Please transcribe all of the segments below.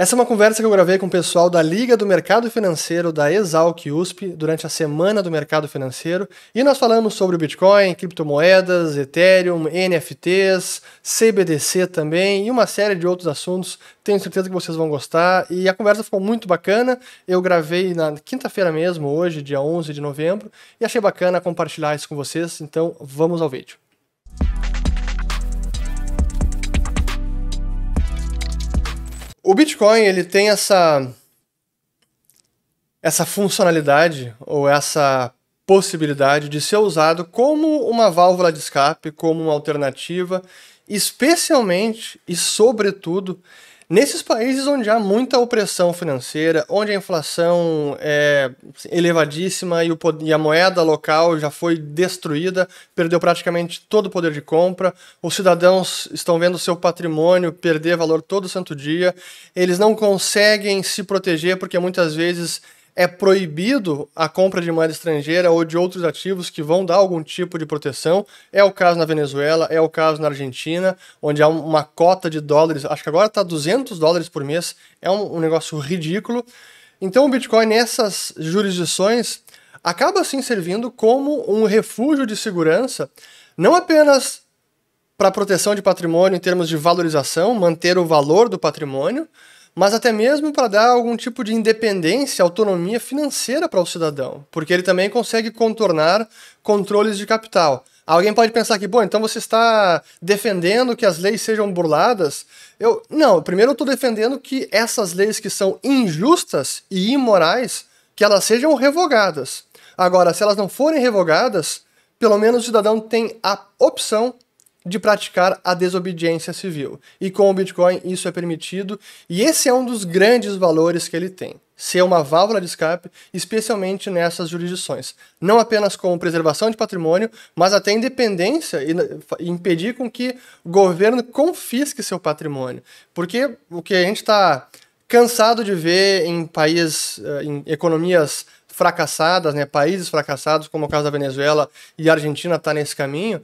Essa é uma conversa que eu gravei com o pessoal da Liga do Mercado Financeiro da Exalc USP durante a Semana do Mercado Financeiro e nós falamos sobre o Bitcoin, criptomoedas, Ethereum, NFTs, CBDC também e uma série de outros assuntos. Tenho certeza que vocês vão gostar e a conversa ficou muito bacana. Eu gravei na quinta-feira mesmo, hoje, dia 11 de novembro, e achei bacana compartilhar isso com vocês, então vamos ao vídeo. O Bitcoin, ele tem essa essa funcionalidade ou essa possibilidade de ser usado como uma válvula de escape, como uma alternativa, especialmente e sobretudo Nesses países onde há muita opressão financeira, onde a inflação é elevadíssima e, o, e a moeda local já foi destruída, perdeu praticamente todo o poder de compra, os cidadãos estão vendo seu patrimônio perder valor todo santo dia, eles não conseguem se proteger porque muitas vezes é proibido a compra de moeda estrangeira ou de outros ativos que vão dar algum tipo de proteção. É o caso na Venezuela, é o caso na Argentina, onde há uma cota de dólares, acho que agora está 200 dólares por mês, é um, um negócio ridículo. Então o Bitcoin nessas jurisdições acaba sim servindo como um refúgio de segurança, não apenas para proteção de patrimônio em termos de valorização, manter o valor do patrimônio, mas até mesmo para dar algum tipo de independência, autonomia financeira para o cidadão, porque ele também consegue contornar controles de capital. Alguém pode pensar que, bom, então você está defendendo que as leis sejam burladas. Eu, não, primeiro eu estou defendendo que essas leis que são injustas e imorais, que elas sejam revogadas. Agora, se elas não forem revogadas, pelo menos o cidadão tem a opção de praticar a desobediência civil. E com o Bitcoin isso é permitido, e esse é um dos grandes valores que ele tem. Ser uma válvula de escape, especialmente nessas jurisdições. Não apenas como preservação de patrimônio, mas até independência e impedir com que o governo confisque seu patrimônio. Porque o que a gente está cansado de ver em países, eh, em economias fracassadas, né, países fracassados, como o caso da Venezuela e a Argentina está nesse caminho,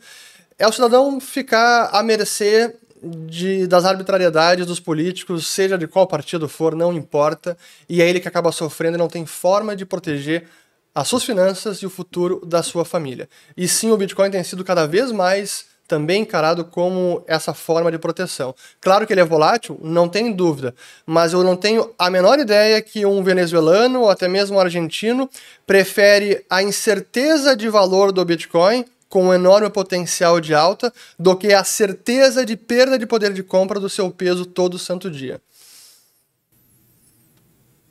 é o cidadão ficar à mercê de, das arbitrariedades dos políticos, seja de qual partido for, não importa, e é ele que acaba sofrendo e não tem forma de proteger as suas finanças e o futuro da sua família. E sim, o Bitcoin tem sido cada vez mais também encarado como essa forma de proteção. Claro que ele é volátil, não tem dúvida, mas eu não tenho a menor ideia que um venezuelano ou até mesmo um argentino prefere a incerteza de valor do Bitcoin com um enorme potencial de alta do que a certeza de perda de poder de compra do seu peso todo santo dia.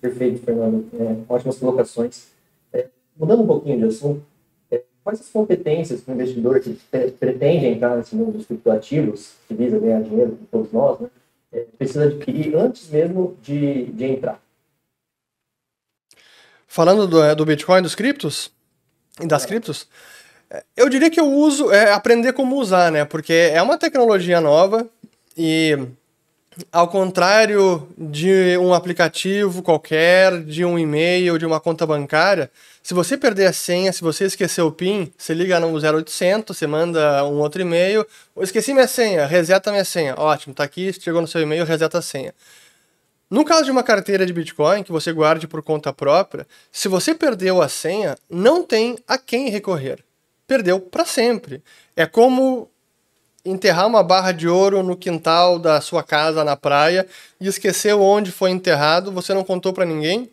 Perfeito, Fernando. É, ótimas colocações. É, mudando um pouquinho de assunto, é, quais as competências que o investidor que pretende entrar nesse mundo dos criptoativos, que visa ganhar dinheiro de todos nós, né, é, precisa adquirir antes mesmo de, de entrar? Falando do, é, do Bitcoin, dos criptos? E das é. criptos? Eu diria que eu uso, é aprender como usar, né? Porque é uma tecnologia nova e, ao contrário de um aplicativo qualquer, de um e-mail, de uma conta bancária, se você perder a senha, se você esquecer o PIN, você liga no 0800, você manda um outro e-mail, esqueci minha senha, reseta minha senha. Ótimo, tá aqui, chegou no seu e-mail, reseta a senha. No caso de uma carteira de Bitcoin que você guarde por conta própria, se você perdeu a senha, não tem a quem recorrer perdeu para sempre. É como enterrar uma barra de ouro no quintal da sua casa na praia e esqueceu onde foi enterrado, você não contou para ninguém,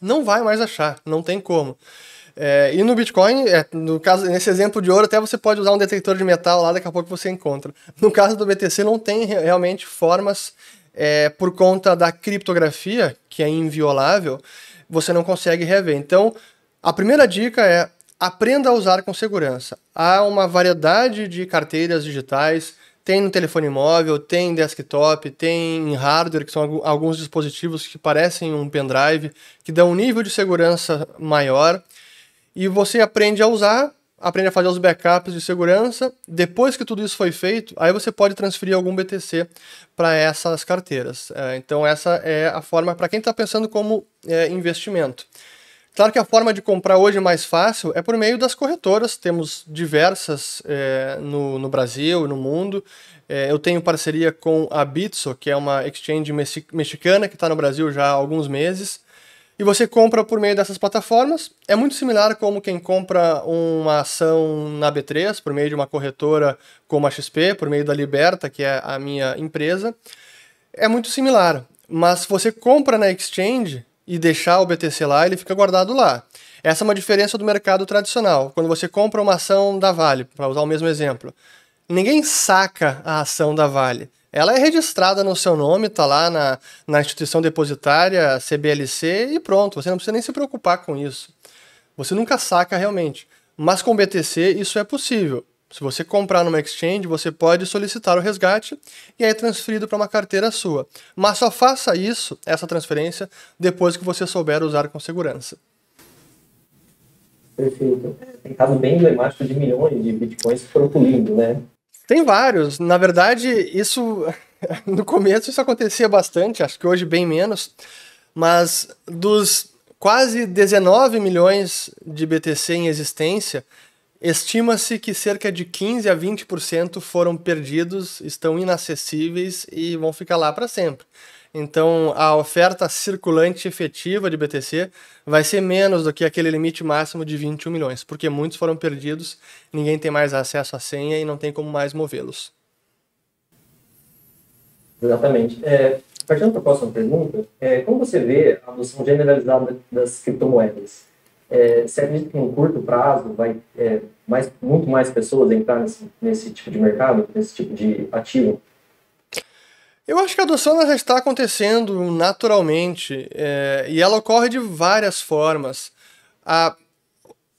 não vai mais achar, não tem como. É, e no Bitcoin, é, no caso, nesse exemplo de ouro, até você pode usar um detector de metal lá, daqui a pouco você encontra. No caso do BTC, não tem realmente formas, é, por conta da criptografia, que é inviolável, você não consegue rever. Então, a primeira dica é aprenda a usar com segurança. Há uma variedade de carteiras digitais, tem no telefone móvel, tem desktop, tem em hardware, que são alguns dispositivos que parecem um pendrive, que dão um nível de segurança maior. E você aprende a usar, aprende a fazer os backups de segurança. Depois que tudo isso foi feito, aí você pode transferir algum BTC para essas carteiras. É, então, essa é a forma para quem está pensando como é, investimento. Claro que a forma de comprar hoje mais fácil é por meio das corretoras, temos diversas é, no, no Brasil, no mundo. É, eu tenho parceria com a Bitso, que é uma exchange mexicana que está no Brasil já há alguns meses. E você compra por meio dessas plataformas. É muito similar como quem compra uma ação na B3 por meio de uma corretora como a XP, por meio da Liberta, que é a minha empresa. É muito similar, mas você compra na exchange e deixar o BTC lá, ele fica guardado lá. Essa é uma diferença do mercado tradicional. Quando você compra uma ação da Vale, para usar o mesmo exemplo, ninguém saca a ação da Vale. Ela é registrada no seu nome, está lá na, na instituição depositária, CBLC, e pronto. Você não precisa nem se preocupar com isso. Você nunca saca realmente. Mas com BTC isso é possível. Se você comprar numa exchange, você pode solicitar o resgate e aí é transferido para uma carteira sua. Mas só faça isso, essa transferência, depois que você souber usar com segurança. Perfeito. Tem caso bem emblemático de milhões de bitcoins que foram pulindo, né? Tem vários. Na verdade, isso no começo isso acontecia bastante, acho que hoje bem menos. Mas dos quase 19 milhões de BTC em existência, Estima-se que cerca de 15 a 20% foram perdidos, estão inacessíveis e vão ficar lá para sempre. Então, a oferta circulante efetiva de BTC vai ser menos do que aquele limite máximo de 21 milhões, porque muitos foram perdidos, ninguém tem mais acesso à senha e não tem como mais movê-los. Exatamente. É, partindo para a próxima pergunta, é, como você vê a noção generalizada das criptomoedas? É, você acredita que em um curto prazo vai, é, mais, muito mais pessoas entrar nesse, nesse tipo de mercado, nesse tipo de ativo? Eu acho que a adoção já está acontecendo naturalmente é, e ela ocorre de várias formas. A,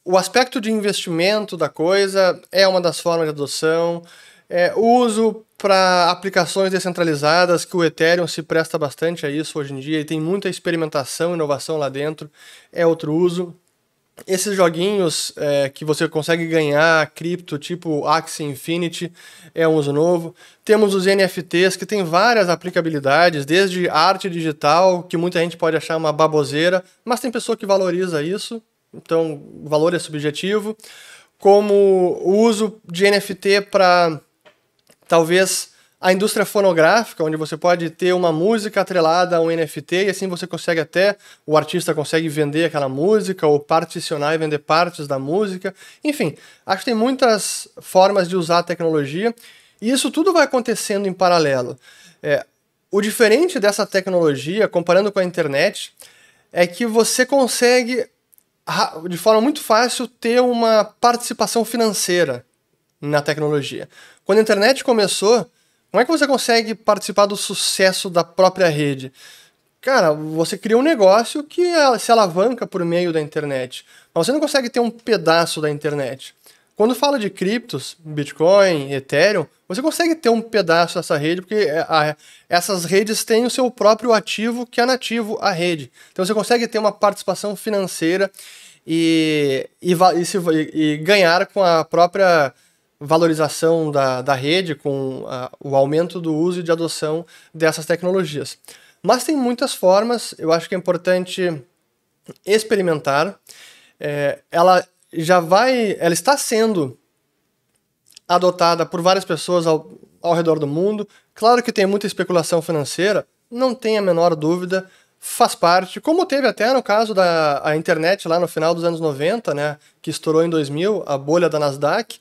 o aspecto de investimento da coisa é uma das formas de adoção. É, uso para aplicações descentralizadas, que o Ethereum se presta bastante a isso hoje em dia e tem muita experimentação, inovação lá dentro, é outro uso esses joguinhos é, que você consegue ganhar, cripto, tipo Axie Infinity, é um uso novo. Temos os NFTs, que tem várias aplicabilidades, desde arte digital, que muita gente pode achar uma baboseira, mas tem pessoa que valoriza isso, então o valor é subjetivo. Como o uso de NFT para talvez a indústria fonográfica, onde você pode ter uma música atrelada a um NFT e assim você consegue até, o artista consegue vender aquela música ou particionar e vender partes da música. Enfim, acho que tem muitas formas de usar a tecnologia e isso tudo vai acontecendo em paralelo. É, o diferente dessa tecnologia, comparando com a internet, é que você consegue, de forma muito fácil, ter uma participação financeira na tecnologia. Quando a internet começou, como é que você consegue participar do sucesso da própria rede? Cara, você cria um negócio que é, se alavanca por meio da internet, mas você não consegue ter um pedaço da internet. Quando fala de criptos, Bitcoin, Ethereum, você consegue ter um pedaço dessa rede, porque é, a, essas redes têm o seu próprio ativo que é nativo à rede. Então você consegue ter uma participação financeira e, e, e, se, e ganhar com a própria valorização da, da rede, com a, o aumento do uso e de adoção dessas tecnologias. Mas tem muitas formas, eu acho que é importante experimentar. É, ela já vai, ela está sendo adotada por várias pessoas ao, ao redor do mundo. Claro que tem muita especulação financeira, não tem a menor dúvida, faz parte, como teve até no caso da a internet lá no final dos anos 90, né, que estourou em 2000, a bolha da Nasdaq,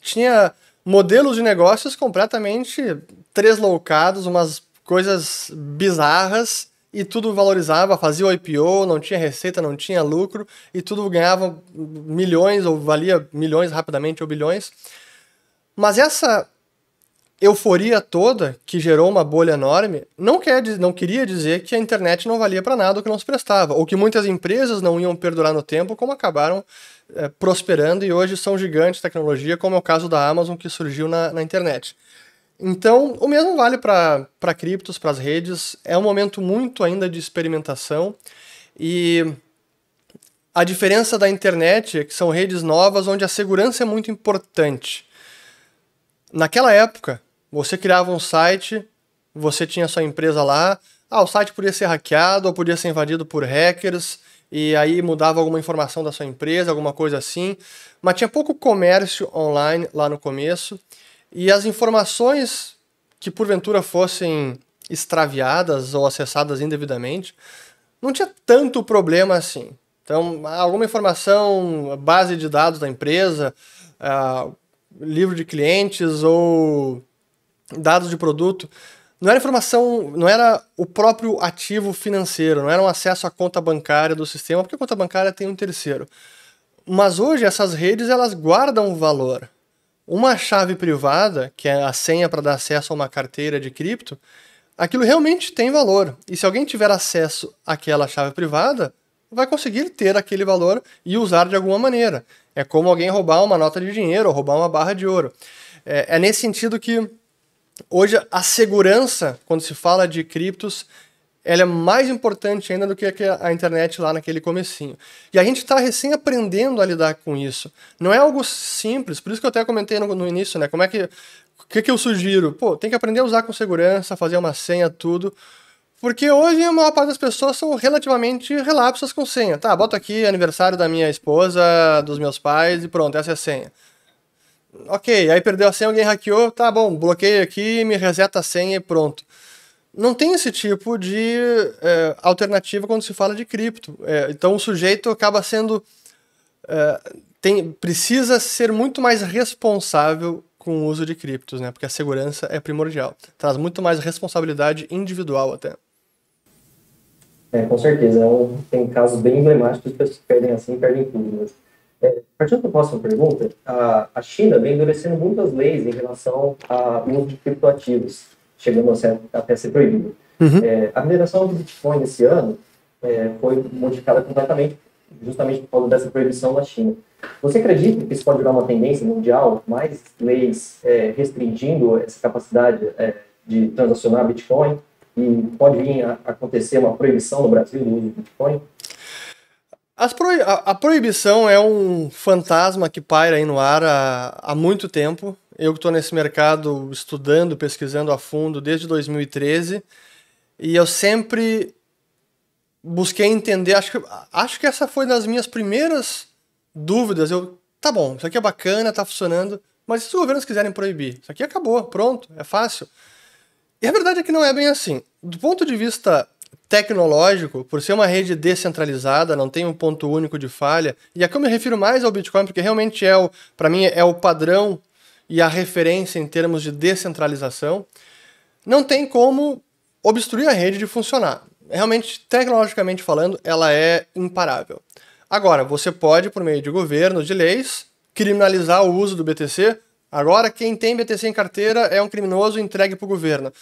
tinha modelos de negócios completamente tresloucados, umas coisas bizarras e tudo valorizava, fazia o IPO, não tinha receita, não tinha lucro e tudo ganhava milhões ou valia milhões rapidamente ou bilhões. Mas essa euforia toda que gerou uma bolha enorme não quer não queria dizer que a internet não valia para nada ou que não se prestava ou que muitas empresas não iam perdurar no tempo como acabaram é, prosperando e hoje são gigantes de tecnologia, como é o caso da Amazon que surgiu na, na internet. Então, o mesmo vale para criptos, para as redes. É um momento muito ainda de experimentação e a diferença da internet é que são redes novas onde a segurança é muito importante. Naquela época, você criava um site, você tinha sua empresa lá, ah, o site podia ser hackeado ou podia ser invadido por hackers, e aí mudava alguma informação da sua empresa, alguma coisa assim. Mas tinha pouco comércio online lá no começo e as informações que porventura fossem extraviadas ou acessadas indevidamente, não tinha tanto problema assim. Então, alguma informação, base de dados da empresa, uh, livro de clientes ou dados de produto, não era informação, não era o próprio ativo financeiro, não era um acesso à conta bancária do sistema, porque a conta bancária tem um terceiro. Mas hoje essas redes elas guardam o valor. Uma chave privada, que é a senha para dar acesso a uma carteira de cripto, aquilo realmente tem valor. E se alguém tiver acesso àquela chave privada, vai conseguir ter aquele valor e usar de alguma maneira. É como alguém roubar uma nota de dinheiro ou roubar uma barra de ouro. É, é nesse sentido que hoje a segurança, quando se fala de criptos, ela é mais importante ainda do que a internet lá naquele comecinho. E a gente está recém aprendendo a lidar com isso. Não é algo simples, por isso que eu até comentei no, no início, né? Como é que. O que, que eu sugiro? Pô, tem que aprender a usar com segurança, fazer uma senha, tudo. Porque hoje a maior parte das pessoas são relativamente relapsas com senha. Tá, bota aqui aniversário da minha esposa, dos meus pais e pronto, essa é a senha. Ok, aí perdeu a senha, alguém hackeou, tá bom, bloqueio aqui, me reseta a senha e pronto. Não tem esse tipo de é, alternativa quando se fala de cripto. É, então o sujeito acaba sendo. É, tem, precisa ser muito mais responsável com o uso de criptos, né? Porque a segurança é primordial. Traz muito mais responsabilidade individual até. É, com certeza. É tem casos bem emblemáticos que as pessoas perdem assim, perdem tudo. Né? É, partindo da próxima pergunta, a, a China vem endurecendo muitas leis em relação ao uso de criptoativos, chegando a ser, até a ser proibido. Uhum. É, a mineração do Bitcoin esse ano é, foi modificada completamente, justamente por causa dessa proibição na China. Você acredita que isso pode virar uma tendência mundial, mais leis é, restringindo essa capacidade é, de transacionar Bitcoin? E pode vir a acontecer uma proibição no Brasil do uso do Bitcoin? Pro... a, proibição é um fantasma que paira aí no ar há, há muito tempo. Eu que estou nesse mercado estudando, pesquisando a fundo desde 2013. E eu sempre busquei entender. Acho que, acho que essa foi das minhas primeiras dúvidas. Eu, tá bom, isso aqui é bacana, tá funcionando. Mas se os governos quiserem proibir, isso aqui acabou, pronto, é fácil. E a verdade é que não é bem assim. Do ponto de vista tecnológico, por ser uma rede descentralizada, não tem um ponto único de falha. E aqui eu me refiro mais ao Bitcoin, porque realmente é o, para mim, é o padrão e a referência em termos de descentralização. Não tem como obstruir a rede de funcionar. Realmente, tecnologicamente falando, ela é imparável. Agora, você pode, por meio de governo, de leis, criminalizar o uso do BTC. Agora, quem tem BTC em carteira é um criminoso entregue para o governo.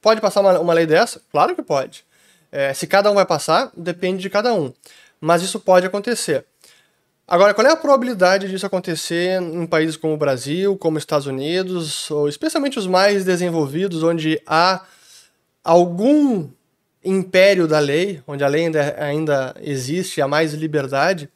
Pode passar uma, uma lei dessa? Claro que pode. É, se cada um vai passar, depende de cada um. Mas isso pode acontecer. Agora, qual é a probabilidade disso acontecer em países como o Brasil, como os Estados Unidos, ou especialmente os mais desenvolvidos, onde há algum império da lei, onde a lei ainda, ainda existe, há mais liberdade?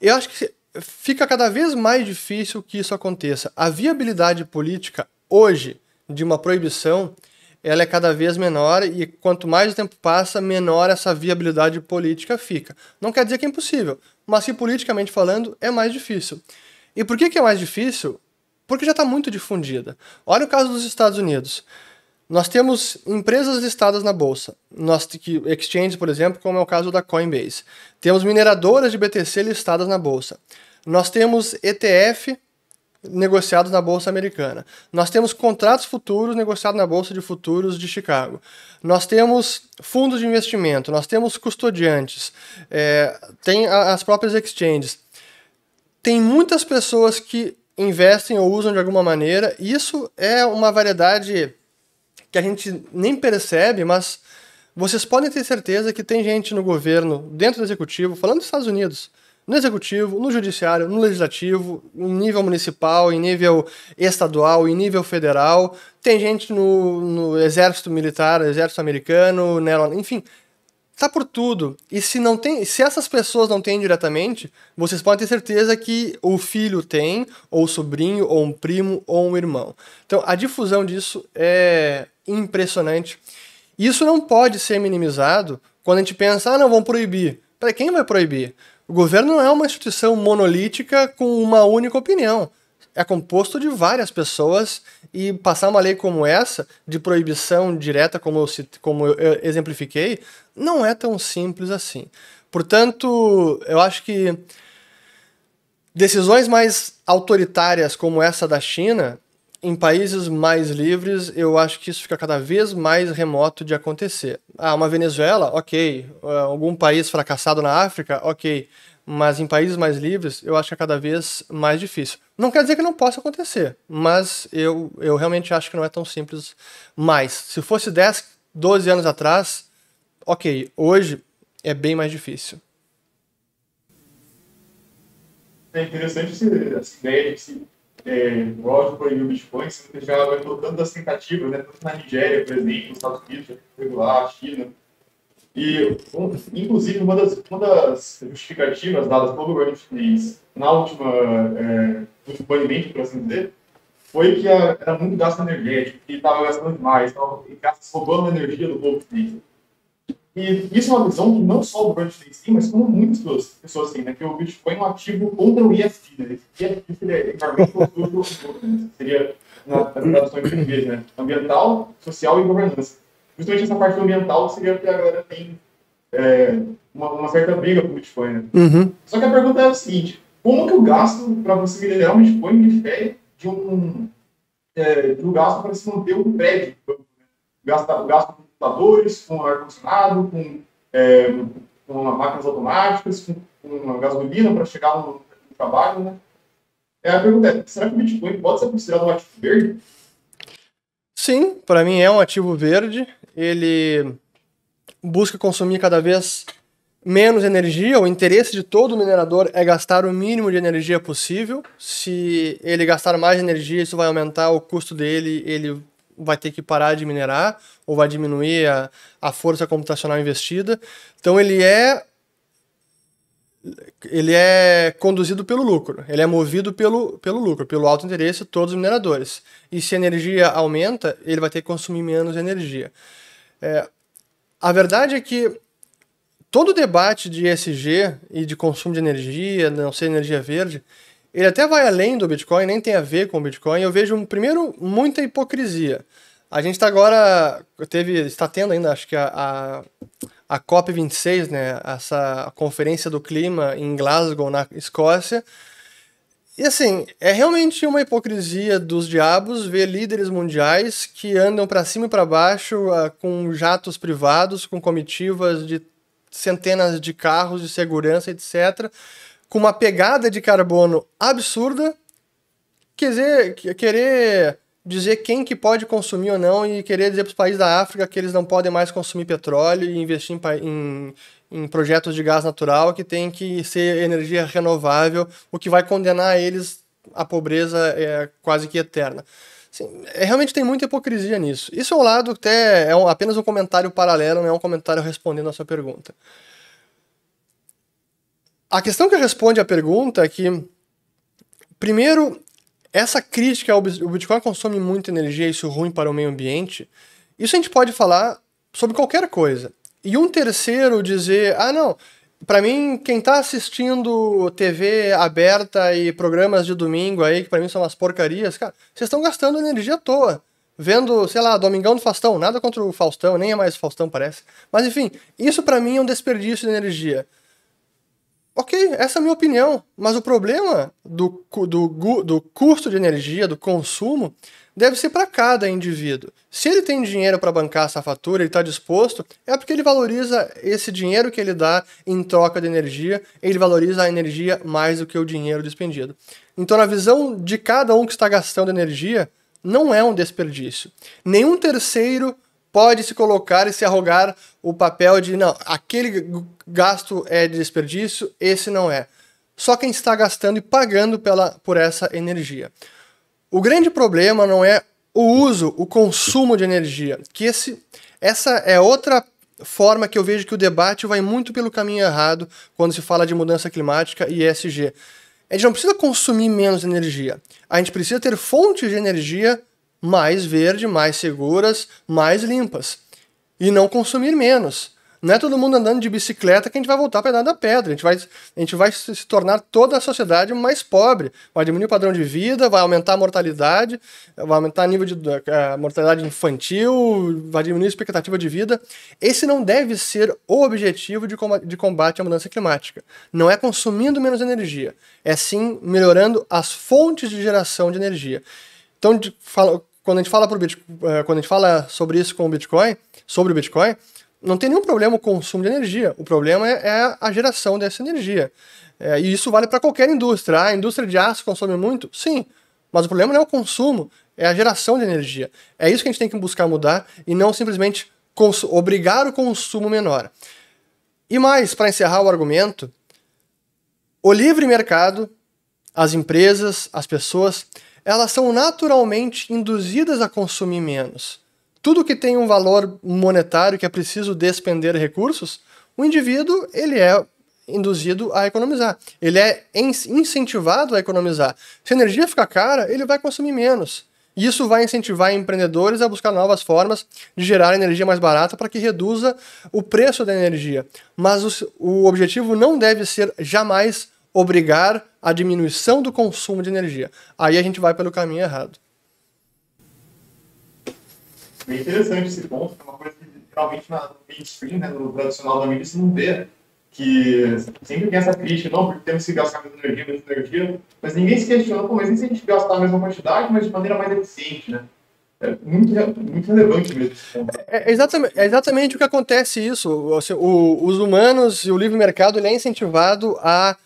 Eu acho que fica cada vez mais difícil que isso aconteça. A viabilidade política hoje de uma proibição ela é cada vez menor e quanto mais o tempo passa, menor essa viabilidade política fica. Não quer dizer que é impossível, mas que politicamente falando é mais difícil. E por que, que é mais difícil? Porque já está muito difundida. Olha o caso dos Estados Unidos. Nós temos empresas listadas na bolsa, nós que exchanges por exemplo, como é o caso da Coinbase. Temos mineradoras de BTC listadas na bolsa. Nós temos ETF negociados na Bolsa Americana. Nós temos contratos futuros negociados na Bolsa de Futuros de Chicago. Nós temos fundos de investimento, nós temos custodiantes, é, tem as próprias exchanges. Tem muitas pessoas que investem ou usam de alguma maneira. Isso é uma variedade que a gente nem percebe, mas vocês podem ter certeza que tem gente no governo, dentro do executivo, falando dos Estados Unidos, no executivo, no judiciário, no legislativo, em nível municipal, em nível estadual, em nível federal. Tem gente no, no exército militar, exército americano, nela, enfim, tá por tudo. E se não tem, se essas pessoas não têm diretamente, vocês podem ter certeza que o filho tem, ou o sobrinho, ou um primo, ou um irmão. Então a difusão disso é impressionante. Isso não pode ser minimizado quando a gente pensa, ah, não, vão proibir. Para quem vai proibir? O governo não é uma instituição monolítica com uma única opinião. É composto de várias pessoas e passar uma lei como essa, de proibição direta, como eu, como eu exemplifiquei, não é tão simples assim. Portanto, eu acho que decisões mais autoritárias como essa da China em países mais livres, eu acho que isso fica cada vez mais remoto de acontecer. Ah, uma Venezuela, ok. Ah, algum país fracassado na África, ok. Mas em países mais livres, eu acho que é cada vez mais difícil. Não quer dizer que não possa acontecer, mas eu, eu realmente acho que não é tão simples mais. Se fosse 10, 12 anos atrás, ok. Hoje é bem mais difícil. É interessante essa ideia de é, o áudio proibiu o Bitcoin, você já ela aguentou tantas assim tentativas, né, tanto na Nigéria, por exemplo, nos Estados Unidos, regular, China. E, inclusive, uma das, uma das justificativas dadas pelo governo chinês na última, é, último banimento, por assim dizer, foi que a, era muito gasto energético, que estava gastando demais, estava roubando a energia do povo chinês. E isso é uma visão que não só o Brunch Chase mas como muitas pessoas têm, né? Que o Bitcoin é um ativo contra o EST, né? Que seria futuro, seria na né? tradução em português, né? Ambiental, social e governança. Justamente essa parte ambiental seria que a galera tem é, uma, uma, certa briga com o Bitcoin, né? Uhum. Só que a pergunta é a seguinte, como que o gasto para você minerar um Bitcoin difere de um, é, do gasto para se manter um prédio? O né? gasto, o gasto computadores, com ar-condicionado, com, é, com máquinas automáticas, com, com gasolina para chegar no, no trabalho, né? É, a pergunta é, será que o Bitcoin pode ser considerado um ativo verde? Sim, para mim é um ativo verde. Ele busca consumir cada vez menos energia. O interesse de todo minerador é gastar o mínimo de energia possível. Se ele gastar mais energia, isso vai aumentar o custo dele, ele vai ter que parar de minerar ou vai diminuir a, a força computacional investida. Então ele é ele é conduzido pelo lucro, ele é movido pelo, pelo lucro, pelo alto interesse de todos os mineradores. E se a energia aumenta, ele vai ter que consumir menos energia. É, a verdade é que todo o debate de ESG e de consumo de energia, não ser energia verde, ele até vai além do Bitcoin, nem tem a ver com o Bitcoin. Eu vejo, primeiro, muita hipocrisia. A gente está agora, teve, está tendo ainda, acho que a, a, a COP26, né, essa conferência do clima em Glasgow, na Escócia. E assim, é realmente uma hipocrisia dos diabos ver líderes mundiais que andam para cima e para baixo uh, com jatos privados, com comitivas de centenas de carros de segurança, etc com uma pegada de carbono absurda, querer, querer dizer quem que pode consumir ou não e querer dizer para os países da África que eles não podem mais consumir petróleo e investir em, em, em, projetos de gás natural que tem que ser energia renovável, o que vai condenar eles à pobreza é, quase que eterna. Assim, é, realmente tem muita hipocrisia nisso. Isso é um lado até é um, apenas um comentário paralelo, não é um comentário respondendo à sua pergunta. A questão que responde à pergunta é que, primeiro, essa crítica ao Bitcoin consome muita energia, isso é ruim para o meio ambiente. Isso a gente pode falar sobre qualquer coisa. E um terceiro dizer, ah não, para mim quem está assistindo TV aberta e programas de domingo aí, que para mim são umas porcarias, cara, vocês estão gastando energia à toa. Vendo, sei lá, Domingão do Faustão, nada contra o Faustão, nem é mais Faustão parece. Mas enfim, isso para mim é um desperdício de energia. Ok, essa é a minha opinião, mas o problema do, do, do custo de energia, do consumo, deve ser para cada indivíduo. Se ele tem dinheiro para bancar essa fatura, ele está disposto, é porque ele valoriza esse dinheiro que ele dá em troca de energia, ele valoriza a energia mais do que o dinheiro despendido. Então, na visão de cada um que está gastando energia, não é um desperdício. Nenhum terceiro pode se colocar e se arrogar o papel de não, aquele gasto é de desperdício, esse não é. Só quem está gastando e pagando pela, por essa energia. O grande problema não é o uso, o consumo de energia, que esse, essa é outra forma que eu vejo que o debate vai muito pelo caminho errado quando se fala de mudança climática e ESG. A gente não precisa consumir menos energia, a gente precisa ter fontes de energia mais verde, mais seguras, mais limpas. E não consumir menos. Não é todo mundo andando de bicicleta que a gente vai voltar para a da pedra. A gente, vai, a gente vai se tornar toda a sociedade mais pobre. Vai diminuir o padrão de vida, vai aumentar a mortalidade, vai aumentar o nível de mortalidade infantil, vai diminuir a expectativa de vida. Esse não deve ser o objetivo de, de combate à mudança climática. Não é consumindo menos energia, é sim melhorando as fontes de geração de energia. Então, de, falo, quando a gente fala pro é, quando a gente fala sobre isso com o Bitcoin, sobre o Bitcoin, não tem nenhum problema o consumo de energia. O problema é, é a geração dessa energia. É, e isso vale para qualquer indústria. Ah, a indústria de aço consome muito? Sim. Mas o problema não é o consumo, é a geração de energia. É isso que a gente tem que buscar mudar e não simplesmente obrigar o consumo menor. E mais, para encerrar o argumento, o livre mercado, as empresas, as pessoas, elas são naturalmente induzidas a consumir menos. Tudo que tem um valor monetário que é preciso despender recursos, o indivíduo ele é induzido a economizar. Ele é incentivado a economizar. Se a energia ficar cara, ele vai consumir menos. E isso vai incentivar empreendedores a buscar novas formas de gerar energia mais barata para que reduza o preço da energia. Mas o, o objetivo não deve ser jamais obrigar a diminuição do consumo de energia. Aí a gente vai pelo caminho errado. Bem é interessante esse ponto, é uma coisa que realmente na mainstream, né, no tradicional da mídia, você não vê que sempre tem essa crítica, não, porque temos que gastar menos energia, menos energia, mas ninguém se questiona, pô, mas e se a gente gastar a mesma quantidade, mas de maneira mais eficiente, né? É muito, muito relevante mesmo. É, é exatamente, é exatamente o que acontece isso. Assim, o, os humanos e o livre mercado ele é incentivado a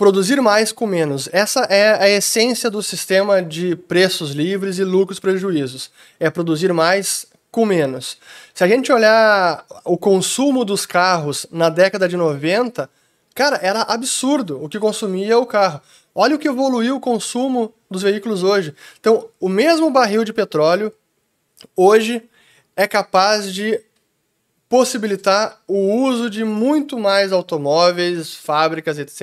Produzir mais com menos. Essa é a essência do sistema de preços livres e lucros prejuízos. É produzir mais com menos. Se a gente olhar o consumo dos carros na década de 90, cara, era absurdo o que consumia o carro. Olha o que evoluiu o consumo dos veículos hoje. Então, o mesmo barril de petróleo hoje é capaz de possibilitar o uso de muito mais automóveis, fábricas, etc.,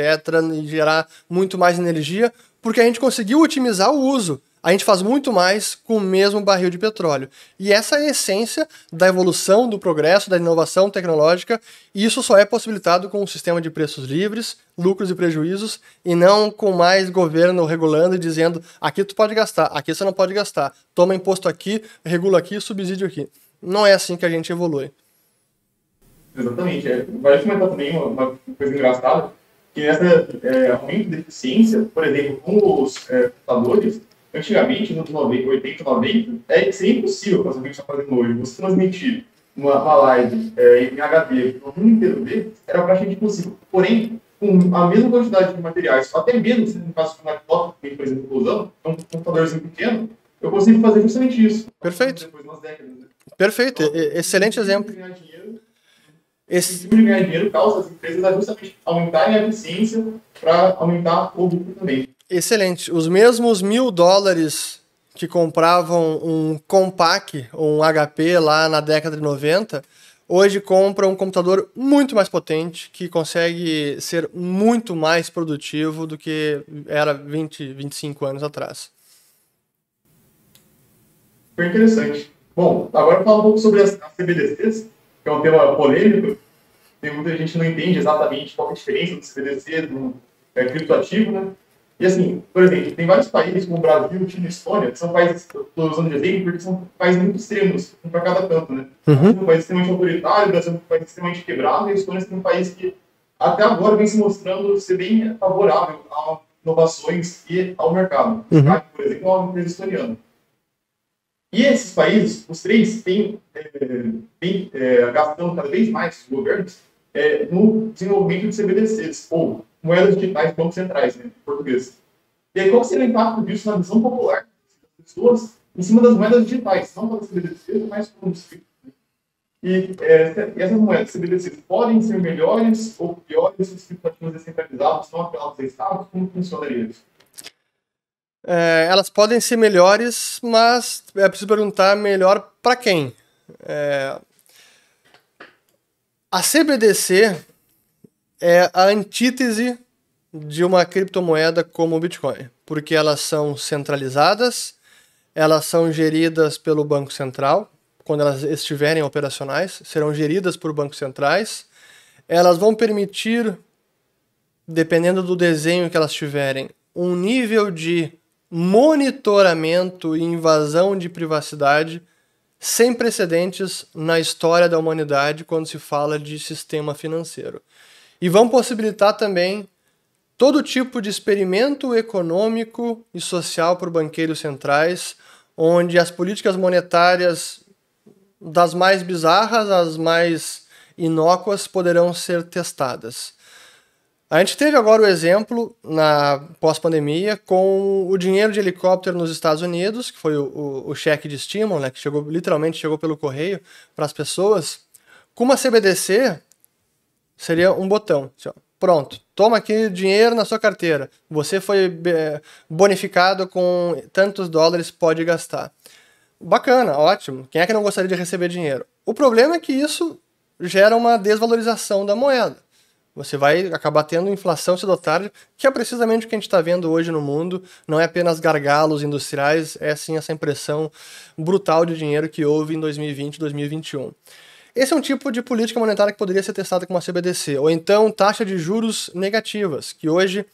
e gerar muito mais energia, porque a gente conseguiu otimizar o uso. A gente faz muito mais com o mesmo barril de petróleo. E essa é a essência da evolução, do progresso, da inovação tecnológica, e isso só é possibilitado com um sistema de preços livres, lucros e prejuízos, e não com mais governo regulando e dizendo aqui tu pode gastar, aqui você não pode gastar, toma imposto aqui, regula aqui, subsídio aqui. Não é assim que a gente evolui. Exatamente. É, vai comentar também uma, uma, coisa engraçada, que nessa é, aumento de eficiência, por exemplo, com os é, computadores, antigamente, nos 90, 80, 90, é, seria impossível fazer o que a gente está fazendo hoje. Você transmitir uma, uma live é, em HD para o mundo inteiro ver, era praticamente impossível. Porém, com a mesma quantidade de materiais, até mesmo se não faço um laptop, que por exemplo, usando, é um computadorzinho pequeno, eu consigo fazer justamente isso. Perfeito. Décadas, né? Perfeito. Então, Excelente exemplo. Esse tipo de ganhar dinheiro causa as empresas a justamente aumentarem a eficiência para aumentar o lucro também. Excelente. Os mesmos mil dólares que compravam um Compaq ou um HP lá na década de 90, hoje compram um computador muito mais potente, que consegue ser muito mais produtivo do que era 20, 25 anos atrás. Foi interessante. Bom, agora falar um pouco sobre as, as CBDCs que é um tema polêmico, tem muita gente que não entende exatamente qual é a diferença do CBDC, do é, criptoativo, né? E assim, por exemplo, tem vários países, como o Brasil, Chile e Estônia, que são países, estou usando de exemplo, porque são países muito extremos, um para cada canto, né? Uhum. É um país extremamente autoritário, o Brasil é um país extremamente quebrado, e a Estônia tem é um país que até agora vem se mostrando ser bem favorável a inovações e ao mercado. Uhum. Por exemplo, é uma empresa estoniana. E esses países, os três, têm, é, têm é, gastando cada vez mais os governos é, no desenvolvimento de CBDCs, ou moedas digitais bancos centrais, né, em português. E aí, qual seria o impacto disso na visão popular das pessoas em cima das moedas digitais, não pelas CBDCs, mas para um né? e, é, e essas moedas CBDCs podem ser melhores ou piores se os criptativos descentralizados são apelados a estados? Como funcionaria isso? É, elas podem ser melhores, mas é preciso perguntar melhor para quem. É, a CBDC é a antítese de uma criptomoeda como o Bitcoin, porque elas são centralizadas, elas são geridas pelo Banco Central, quando elas estiverem operacionais, serão geridas por bancos centrais. Elas vão permitir, dependendo do desenho que elas tiverem, um nível de monitoramento e invasão de privacidade sem precedentes na história da humanidade quando se fala de sistema financeiro. E vão possibilitar também todo tipo de experimento econômico e social por banqueiros centrais, onde as políticas monetárias das mais bizarras às mais inócuas poderão ser testadas. A gente teve agora o exemplo na pós-pandemia com o dinheiro de helicóptero nos Estados Unidos, que foi o, o, o cheque de estímulo, né, que chegou literalmente chegou pelo correio para as pessoas. Com uma CBDC seria um botão, assim, ó, pronto, toma aqui dinheiro na sua carteira. Você foi bonificado com tantos dólares, pode gastar. Bacana, ótimo. Quem é que não gostaria de receber dinheiro? O problema é que isso gera uma desvalorização da moeda. Você vai acabar tendo inflação cedo ou tarde, que é precisamente o que a gente está vendo hoje no mundo. Não é apenas gargalos industriais, é sim essa impressão brutal de dinheiro que houve em 2020 2021. Esse é um tipo de política monetária que poderia ser testada com uma CBDC, ou então taxa de juros negativas, que hoje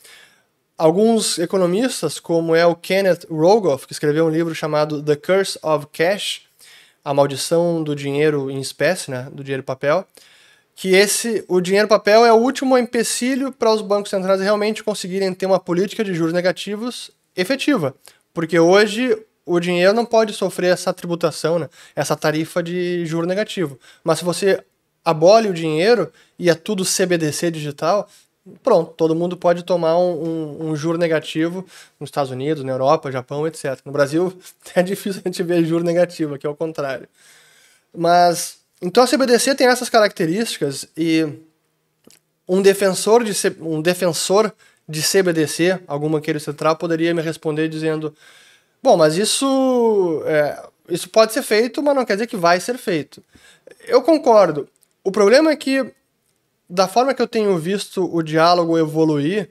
alguns economistas, como é o Kenneth Rogoff, que escreveu um livro chamado The Curse of Cash, a maldição do dinheiro em espécie, né, do dinheiro papel, que esse o dinheiro papel é o último empecilho para os bancos centrais realmente conseguirem ter uma política de juros negativos efetiva, porque hoje o dinheiro não pode sofrer essa tributação, né? essa tarifa de juro negativo. Mas se você abole o dinheiro e é tudo CBDC digital, pronto, todo mundo pode tomar um, um, um, juro negativo nos Estados Unidos, na Europa, Japão, etc. No Brasil é difícil a gente ver juro negativo, aqui é o contrário. Mas então a CBDC tem essas características e um defensor de C... um defensor de CBDC, algum banqueiro central, poderia me responder dizendo: bom, mas isso é, isso pode ser feito, mas não quer dizer que vai ser feito. Eu concordo. O problema é que da forma que eu tenho visto o diálogo evoluir,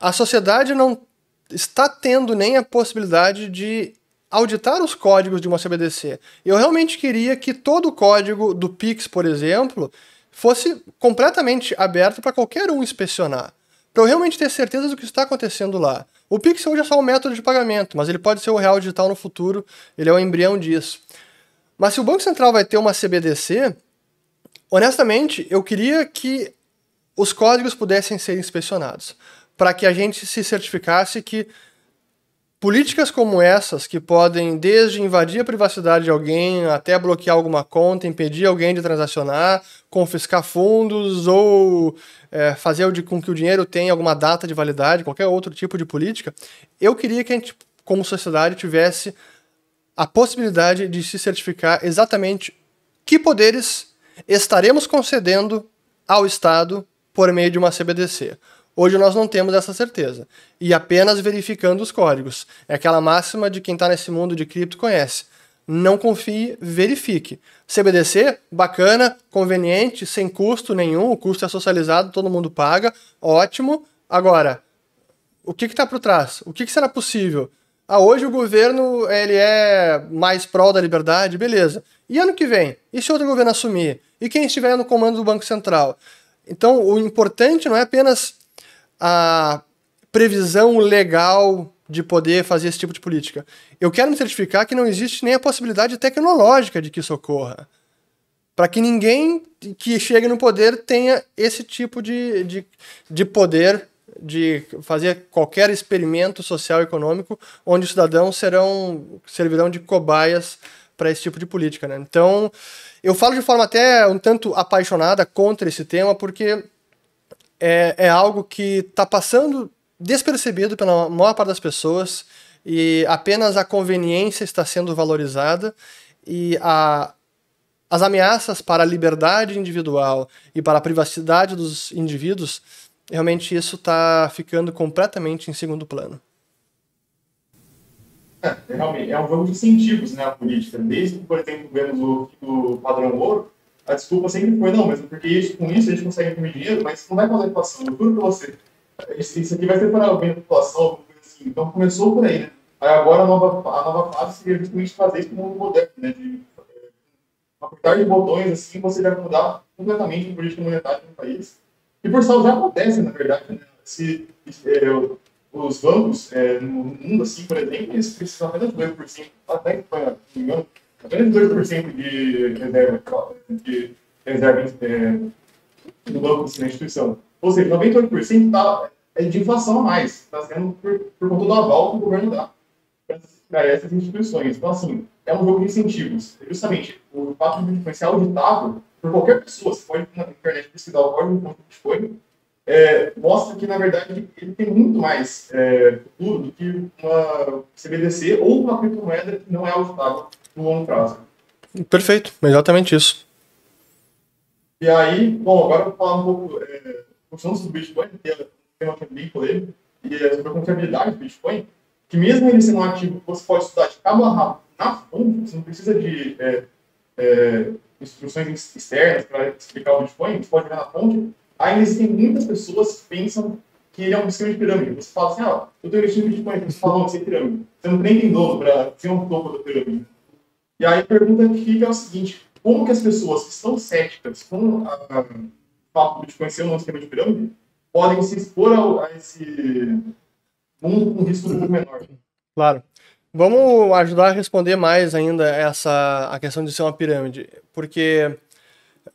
a sociedade não está tendo nem a possibilidade de auditar os códigos de uma CBDC. Eu realmente queria que todo o código do Pix, por exemplo, fosse completamente aberto para qualquer um inspecionar, para eu realmente ter certeza do que está acontecendo lá. O Pix hoje é só um método de pagamento, mas ele pode ser o real digital no futuro, ele é o embrião disso. Mas se o Banco Central vai ter uma CBDC, honestamente, eu queria que os códigos pudessem ser inspecionados, para que a gente se certificasse que Políticas como essas, que podem desde invadir a privacidade de alguém até bloquear alguma conta, impedir alguém de transacionar, confiscar fundos ou é, fazer com que o dinheiro tenha alguma data de validade, qualquer outro tipo de política, eu queria que a gente, como sociedade, tivesse a possibilidade de se certificar exatamente que poderes estaremos concedendo ao Estado por meio de uma CBDC. Hoje nós não temos essa certeza. E apenas verificando os códigos. É aquela máxima de quem está nesse mundo de cripto conhece. Não confie, verifique. CBDC, bacana, conveniente, sem custo nenhum, o custo é socializado, todo mundo paga, ótimo. Agora, o que está por trás? O que, que será possível? Ah, hoje o governo ele é mais pró da liberdade, beleza. E ano que vem? E se outro governo assumir? E quem estiver no comando do Banco Central? Então, o importante não é apenas a previsão legal de poder fazer esse tipo de política. Eu quero me certificar que não existe nem a possibilidade tecnológica de que isso ocorra. Para que ninguém que chegue no poder tenha esse tipo de, de, de poder de fazer qualquer experimento social e econômico onde os cidadãos serão servirão de cobaias para esse tipo de política, né? Então, eu falo de forma até um tanto apaixonada contra esse tema porque é, é algo que está passando despercebido pela maior parte das pessoas e apenas a conveniência está sendo valorizada e a, as ameaças para a liberdade individual e para a privacidade dos indivíduos, realmente isso está ficando completamente em segundo plano. É, realmente, é um jogo de incentivos, né, política. Desde que, por exemplo, vemos o, o padrão ouro, a desculpa sempre foi, não, mas é porque isso, com isso a gente consegue imprimir dinheiro, mas não vai causar inflação, eu juro pra você. Isso, isso aqui vai separar alguém da população, alguma coisa assim. Então começou por aí, né? Aí agora a nova, a nova fase seria justamente fazer isso no mundo moderno, né? De apertar de botões assim, você vai mudar completamente a política monetária no país. E por sinal já acontece, na verdade, né? Se, é, os bancos é, no mundo, assim, por exemplo, eles precisam apenas de 2%, até que foi, não me engano, 2% de reserva, de reserva é, banco assim, na instituição. Ou seja, 98% tá, é de inflação a mais. Está sendo por, por, conta do aval que o governo dá para essas instituições. Então, assim, é um jogo de incentivos. É justamente, o fato de Bitcoin ser auditado por qualquer pessoa, se pode na internet pesquisar o código do de é, mostra que, na verdade, ele tem muito mais é, futuro do que uma CBDC ou uma criptomoeda que não é auditável no longo prazo. Perfeito, exatamente isso. E aí, bom, agora eu vou falar um pouco, é, continuando sobre o Bitcoin, que é um tema que é bem polêmico, e é sobre a confiabilidade do Bitcoin, que mesmo ele sendo um ativo que você pode estudar de cabo a rabo na fonte, você não precisa de é, é, instruções externas para explicar o Bitcoin, você pode ver na fonte, ainda existem muitas pessoas que pensam que ele é um esquema de pirâmide. Você fala assim, ah, eu estou investindo em Bitcoin, você fala, não, você é pirâmide. Você não tem novo para ser um topo da pirâmide. E aí a pergunta que fica é o seguinte, como que as pessoas que estão céticas com o fato de conhecer o nosso esquema de pirâmide podem se expor a, a esse mundo com um risco muito menor? Claro. Vamos ajudar a responder mais ainda essa a questão de ser uma pirâmide, porque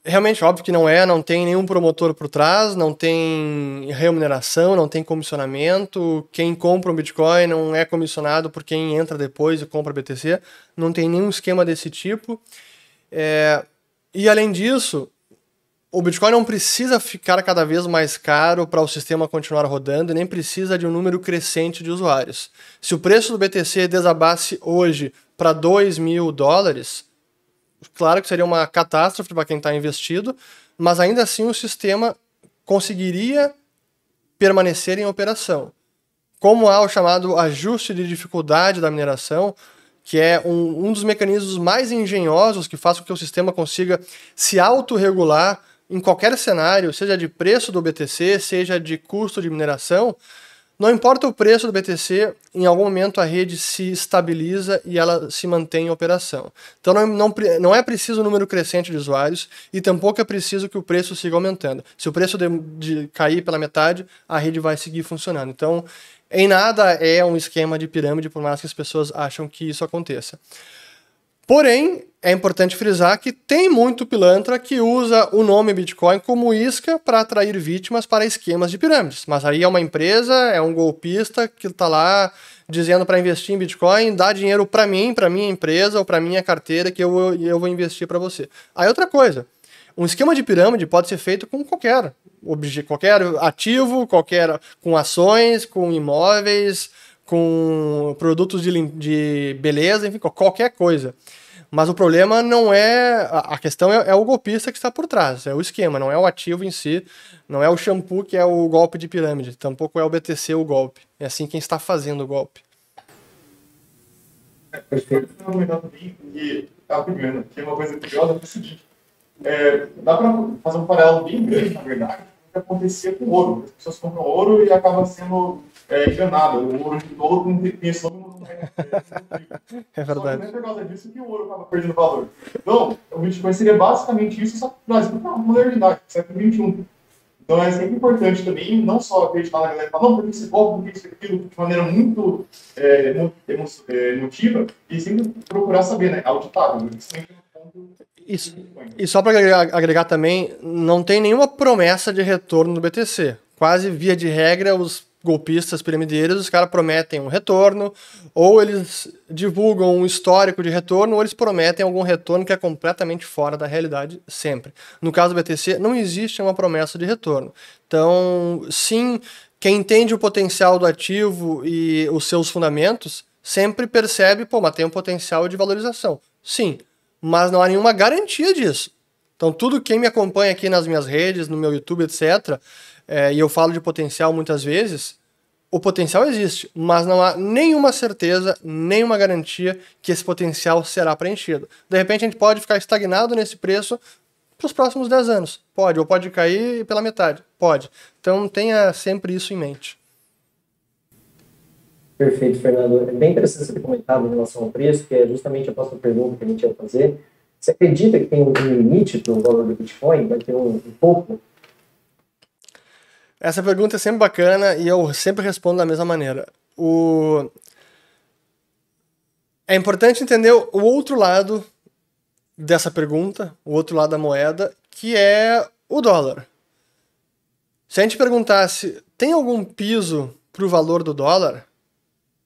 Realmente, óbvio que não é, não tem nenhum promotor por trás, não tem remuneração, não tem comissionamento. Quem compra um Bitcoin não é comissionado por quem entra depois e compra BTC. Não tem nenhum esquema desse tipo. É... E além disso, o Bitcoin não precisa ficar cada vez mais caro para o sistema continuar rodando e nem precisa de um número crescente de usuários. Se o preço do BTC desabasse hoje para 2 mil dólares, claro que seria uma catástrofe para quem está investido, mas ainda assim o sistema conseguiria permanecer em operação. Como há o chamado ajuste de dificuldade da mineração, que é um, um dos mecanismos mais engenhosos que faz com que o sistema consiga se autorregular em qualquer cenário, seja de preço do BTC, seja de custo de mineração, não importa o preço do BTC, em algum momento a rede se estabiliza e ela se mantém em operação. Então não, não, não é preciso um número crescente de usuários e tampouco é preciso que o preço siga aumentando. Se o preço de, de cair pela metade, a rede vai seguir funcionando. Então, em nada é um esquema de pirâmide, por mais que as pessoas acham que isso aconteça. Porém, é importante frisar que tem muito pilantra que usa o nome Bitcoin como isca para atrair vítimas para esquemas de pirâmides. Mas aí é uma empresa, é um golpista que está lá dizendo para investir em Bitcoin, dá dinheiro para mim, para minha empresa ou para minha carteira que eu, eu vou investir para você. Aí outra coisa, um esquema de pirâmide pode ser feito com qualquer objeto, qualquer ativo, qualquer com ações, com imóveis, com produtos de, de beleza, enfim, qualquer coisa. Mas o problema não é. A questão é, é, o golpista que está por trás, é o esquema, não é o ativo em si, não é o shampoo que é o golpe de pirâmide, tampouco é o BTC o golpe. É assim quem está fazendo o golpe. Perfeito. E a primeira, que tá é uma coisa curiosa, é o seguinte: é, dá para fazer um paralelo bem grande, na verdade, que acontecia com ouro. As pessoas compram ouro e acaba sendo é, enganado O ouro de todo tem pensando no. É verdade. Só que por causa disso que o ouro estava perdendo valor. Então, o Bitcoin seria basicamente isso, só trazido para a modernidade, século XXI. Então é sempre importante também, não só acreditar na galera e falar, não, porque esse golpe, porque isso aquilo, de maneira muito é, emotiva, e sempre procurar saber, né? Auditável. Isso. E só para agregar também, não tem nenhuma promessa de retorno do BTC. Quase via de regra, os golpistas piramideiros, os caras prometem um retorno, ou eles divulgam um histórico de retorno, ou eles prometem algum retorno que é completamente fora da realidade sempre. No caso do BTC, não existe uma promessa de retorno. Então, sim, quem entende o potencial do ativo e os seus fundamentos sempre percebe, pô, mas tem um potencial de valorização. Sim, mas não há nenhuma garantia disso. Então, tudo quem me acompanha aqui nas minhas redes, no meu YouTube, etc., é, e eu falo de potencial muitas vezes, o potencial existe, mas não há nenhuma certeza, nenhuma garantia que esse potencial será preenchido. De repente, a gente pode ficar estagnado nesse preço para os próximos 10 anos. Pode, ou pode cair pela metade. Pode. Então, tenha sempre isso em mente. Perfeito, Fernando. É bem interessante você comentado em relação ao preço, que é justamente a próxima pergunta que a gente ia fazer. Você acredita que tem um limite para o valor do Bitcoin? Vai ter um, um pouco essa pergunta é sempre bacana e eu sempre respondo da mesma maneira. O... É importante entender o outro lado dessa pergunta, o outro lado da moeda, que é o dólar. Se a gente perguntasse, tem algum piso para o valor do dólar?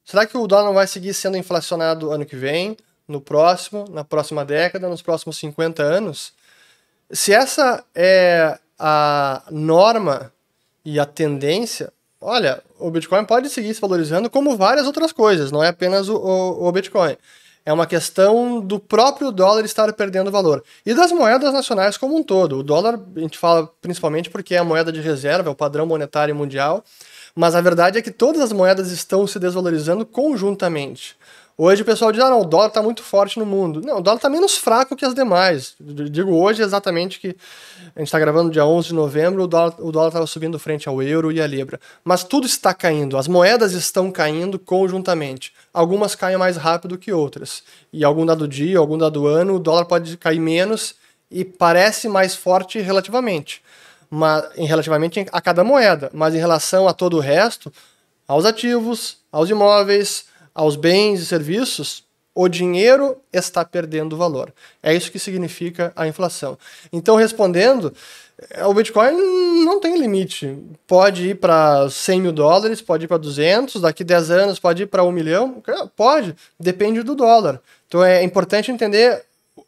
Será que o dólar vai seguir sendo inflacionado ano que vem, no próximo, na próxima década, nos próximos 50 anos? Se essa é a norma e a tendência, olha, o Bitcoin pode seguir se valorizando como várias outras coisas, não é apenas o, o, o Bitcoin. É uma questão do próprio dólar estar perdendo valor. E das moedas nacionais como um todo. O dólar, a gente fala principalmente porque é a moeda de reserva, é o padrão monetário mundial. Mas a verdade é que todas as moedas estão se desvalorizando conjuntamente. Hoje o pessoal diz, ah não, o dólar está muito forte no mundo. Não, o dólar está menos fraco que as demais. digo hoje é exatamente que a gente está gravando dia 11 de novembro, o dólar o dólar estava subindo frente ao euro e à libra. Mas tudo está caindo, as moedas estão caindo conjuntamente. Algumas caem mais rápido que outras. E algum dado dia, algum dado ano, o dólar pode cair menos e parece mais forte relativamente. Mas, em relativamente a cada moeda, mas em relação a todo o resto, aos ativos, aos imóveis, aos bens e serviços, o dinheiro está perdendo valor. É isso que significa a inflação. Então, respondendo, eh, o Bitcoin não tem limite. Pode ir para 100 mil dólares, pode ir para 200, daqui 10 anos pode ir para 1 milhão. Pode, depende do dólar. Então, é importante entender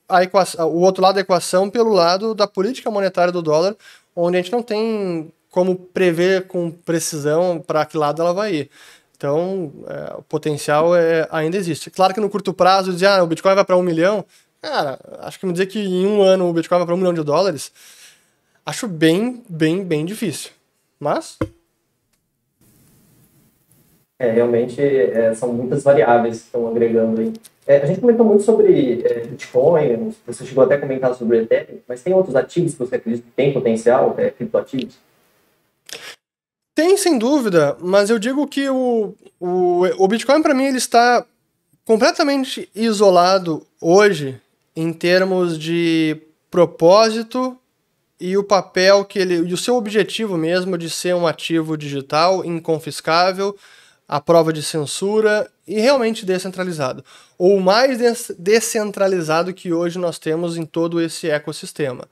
a equação, o outro lado da equação pelo lado da política monetária do dólar, onde a gente não tem como prever com precisão para que lado ela vai ir. Então, é, o potencial é, ainda existe. Claro que no curto prazo, dizer, ah, o Bitcoin vai para um milhão, cara, acho que me dizer que em um ano o Bitcoin vai para um milhão de dólares, acho bem, bem, bem difícil. Mas. É, realmente é, são muitas variáveis que estão agregando aí. É, a gente comentou muito sobre é, Bitcoin, você chegou até a comentar sobre Ethereum, mas tem outros ativos que você acredita que tem potencial, é, criptoativos? Tem, sem dúvida, mas eu digo que o, o, o Bitcoin, para mim, ele está completamente isolado hoje em termos de propósito e o papel que ele. e o seu objetivo mesmo de ser um ativo digital inconfiscável, à prova de censura e realmente descentralizado. Ou mais des descentralizado que hoje nós temos em todo esse ecossistema.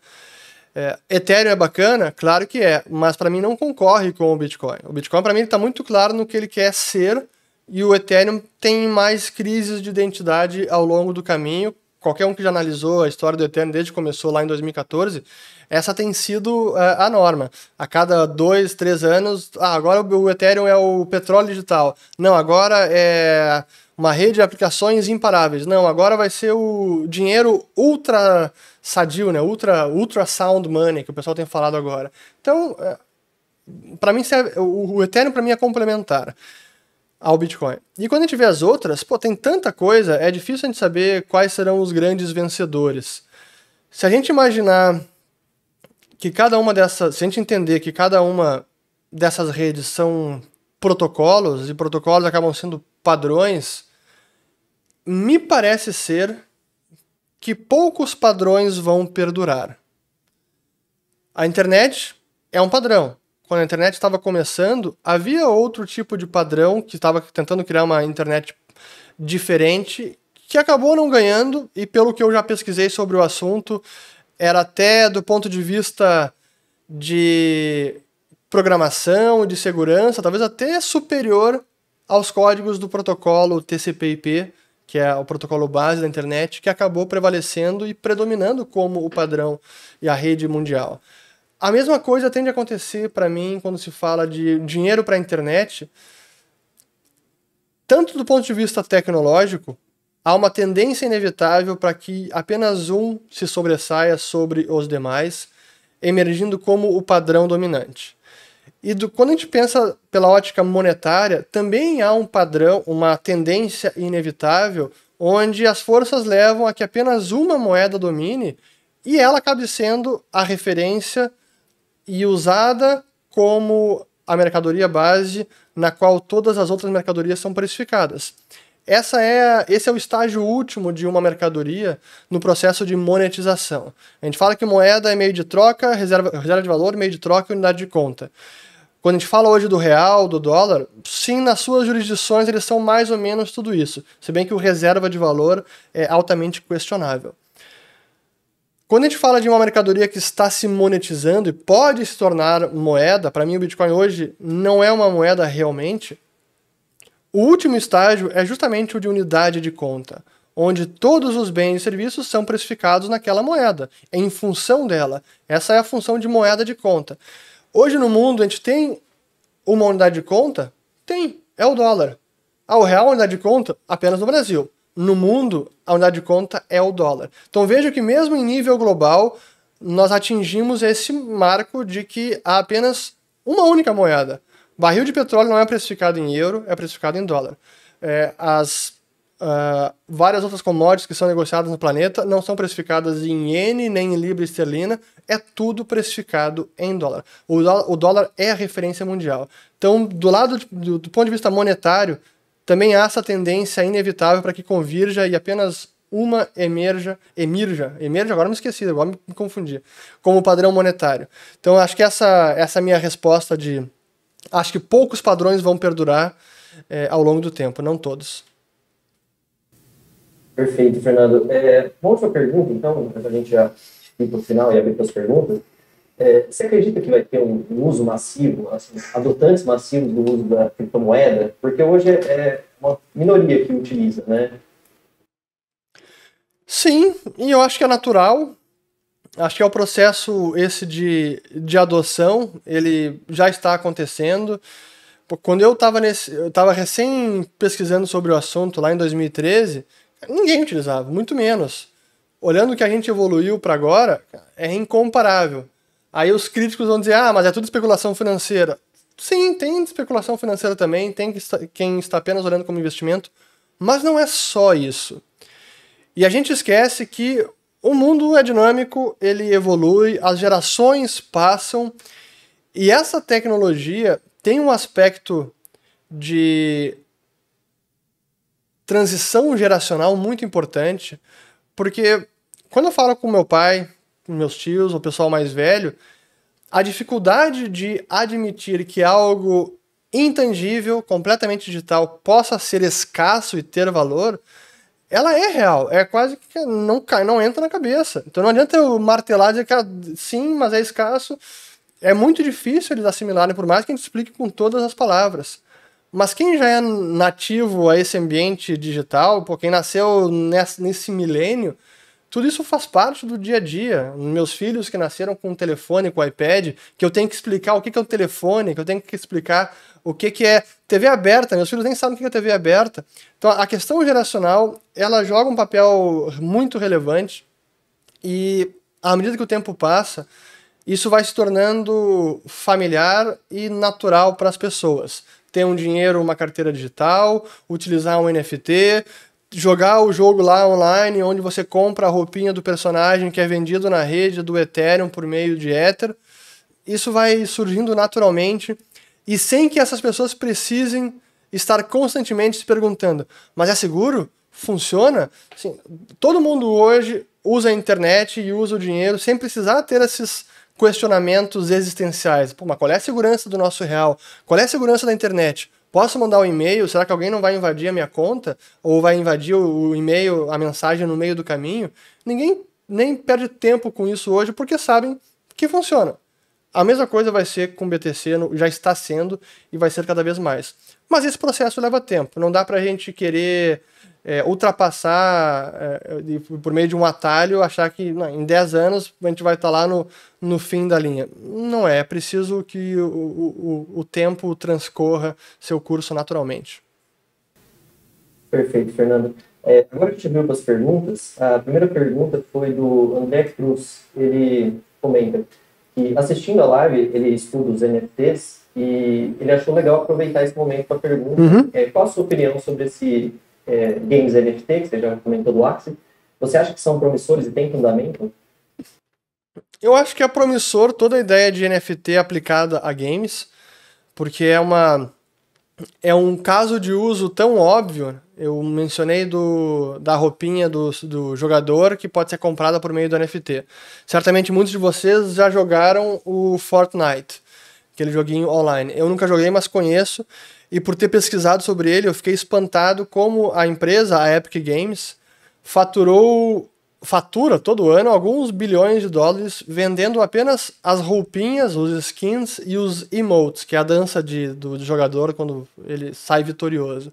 É, Ethereum é bacana? Claro que é, mas para mim não concorre com o Bitcoin. O Bitcoin, para mim, está muito claro no que ele quer ser e o Ethereum tem mais crises de identidade ao longo do caminho. Qualquer um que já analisou a história do Ethereum desde que começou lá em 2014, essa tem sido uh, a norma. A cada dois, três anos, ah, agora o Ethereum é o petróleo digital. Não, agora é uma rede de aplicações imparáveis. Não, agora vai ser o dinheiro ultra sadio, né? Ultra, ultra sound money que o pessoal tem falado agora. Então, é, para mim serve, o, o Ethereum para mim é complementar ao Bitcoin. E quando a gente vê as outras, pô, tem tanta coisa, é difícil a gente saber quais serão os grandes vencedores. Se a gente imaginar que cada uma dessas, se a gente entender que cada uma dessas redes são protocolos e protocolos acabam sendo padrões, me parece ser que poucos padrões vão perdurar. A internet é um padrão. Quando a internet estava começando, havia outro tipo de padrão que estava tentando criar uma internet diferente que acabou não ganhando e pelo que eu já pesquisei sobre o assunto, era até do ponto de vista de programação, de segurança, talvez até superior aos códigos do protocolo TCP/IP que é o protocolo base da internet, que acabou prevalecendo e predominando como o padrão e a rede mundial. A mesma coisa tende a acontecer para mim quando se fala de dinheiro para a internet. Tanto do ponto de vista tecnológico, há uma tendência inevitável para que apenas um se sobressaia sobre os demais, emergindo como o padrão dominante. E do, quando a gente pensa pela ótica monetária, também há um padrão, uma tendência inevitável, onde as forças levam a que apenas uma moeda domine e ela acabe sendo a referência e usada como a mercadoria base na qual todas as outras mercadorias são precificadas. Essa é, esse é o estágio último de uma mercadoria no processo de monetização. A gente fala que moeda é meio de troca, reserva, reserva de valor, meio de troca e unidade de conta. Quando a gente fala hoje do real, do dólar, sim, nas suas jurisdições eles são mais ou menos tudo isso, se bem que o reserva de valor é altamente questionável. Quando a gente fala de uma mercadoria que está se monetizando e pode se tornar moeda, para mim o Bitcoin hoje não é uma moeda realmente. O último estágio é justamente o de unidade de conta, onde todos os bens e serviços são precificados naquela moeda, em função dela. Essa é a função de moeda de conta. Hoje no mundo a gente tem uma unidade de conta? Tem, é o dólar. Ah, o real é a unidade de conta? Apenas no Brasil. No mundo, a unidade de conta é o dólar. Então veja que mesmo em nível global, nós atingimos esse marco de que há apenas uma única moeda. Barril de petróleo não é precificado em euro, é precificado em dólar. É, as Uh, várias outras commodities que são negociadas no planeta não são precificadas em iene nem em libra esterlina, é tudo precificado em dólar. O, dólar, o dólar é a referência mundial. Então, do lado do, do ponto de vista monetário, também há essa tendência inevitável para que convirja e apenas uma emerja, emirja, emerja, agora me esqueci, agora me confundi, como padrão monetário. Então, acho que essa, essa é minha resposta de acho que poucos padrões vão perdurar é, ao longo do tempo, não todos. Perfeito, Fernando. É, uma última pergunta, então, a gente já ir para o final e abrir para as perguntas. É, você acredita que vai ter um, uso massivo, assim, adotantes massivos do uso da criptomoeda? Porque hoje é, é uma minoria que utiliza, né? Sim, e eu acho que é natural. Acho que é o processo esse de, de adoção, ele já está acontecendo. Quando eu estava eu estava recém pesquisando sobre o assunto lá em 2013, Ninguém utilizava, muito menos. Olhando o que a gente evoluiu para agora, é incomparável. Aí os críticos vão dizer: ah, mas é tudo especulação financeira. Sim, tem especulação financeira também, tem quem está apenas olhando como investimento, mas não é só isso. E a gente esquece que o mundo é dinâmico, ele evolui, as gerações passam, e essa tecnologia tem um aspecto de transição geracional muito importante, porque quando eu falo com meu pai, com meus tios, o pessoal mais velho, a dificuldade de admitir que algo intangível, completamente digital, possa ser escasso e ter valor, ela é real. É quase que não cai, não entra na cabeça. Então não adianta eu martelar e dizer que ah, sim, mas é escasso. É muito difícil eles assimilarem, por mais que a gente explique com todas as palavras. Mas quem já é nativo a esse ambiente digital, quem nasceu nesse, nesse milênio, tudo isso faz parte do dia a dia. Meus filhos que nasceram com o telefone, com o iPad, que eu tenho que explicar o que é o telefone, que eu tenho que explicar o que é TV aberta. Meus filhos nem sabem o que é TV aberta. Então, a questão geracional, ela joga um papel muito relevante e, à medida que o tempo passa, isso vai se tornando familiar e natural para as pessoas ter um dinheiro, uma carteira digital, utilizar um NFT, jogar o jogo lá online, onde você compra a roupinha do personagem que é vendido na rede do Ethereum por meio de Ether. Isso vai surgindo naturalmente e sem que essas pessoas precisem estar constantemente se perguntando: mas é seguro? Funciona? sim todo mundo hoje usa a internet e usa o dinheiro sem precisar ter esses questionamentos existenciais. Pô, mas qual é a segurança do nosso real? Qual é a segurança da internet? Posso mandar um e-mail? Será que alguém não vai invadir a minha conta? Ou vai invadir o e-mail, a mensagem no meio do caminho? Ninguém nem perde tempo com isso hoje porque sabem que funciona. A mesma coisa vai ser com o BTC, já está sendo e vai ser cada vez mais. Mas esse processo leva tempo. Não dá para a gente querer é, ultrapassar é, por meio de um atalho, achar que não, em 10 anos a gente vai estar tá lá no, no fim da linha. Não é, é preciso que o, o, o tempo transcorra seu curso naturalmente. Perfeito, Fernando. É, agora a gente abriu para as perguntas. A primeira pergunta foi do André Cruz. Ele comenta que assistindo a live, ele estuda os NFTs e ele achou legal aproveitar esse momento para perguntar Uhum. É, qual a sua opinião sobre esse é, games NFT, que você já comentou do Axie, você acha que são promissores e tem fundamento? Eu acho que é promissor toda a ideia de NFT aplicada a games, porque é uma é um caso de uso tão óbvio. Eu mencionei do, da roupinha do, do jogador que pode ser comprada por meio do NFT. Certamente muitos de vocês já jogaram o Fortnite, aquele joguinho online. Eu nunca joguei, mas conheço. E por ter pesquisado sobre ele, eu fiquei espantado como a empresa, a Epic Games, faturou fatura todo ano alguns bilhões de dólares vendendo apenas as roupinhas, os skins e os emotes, que é a dança de, do, jogador quando ele sai vitorioso.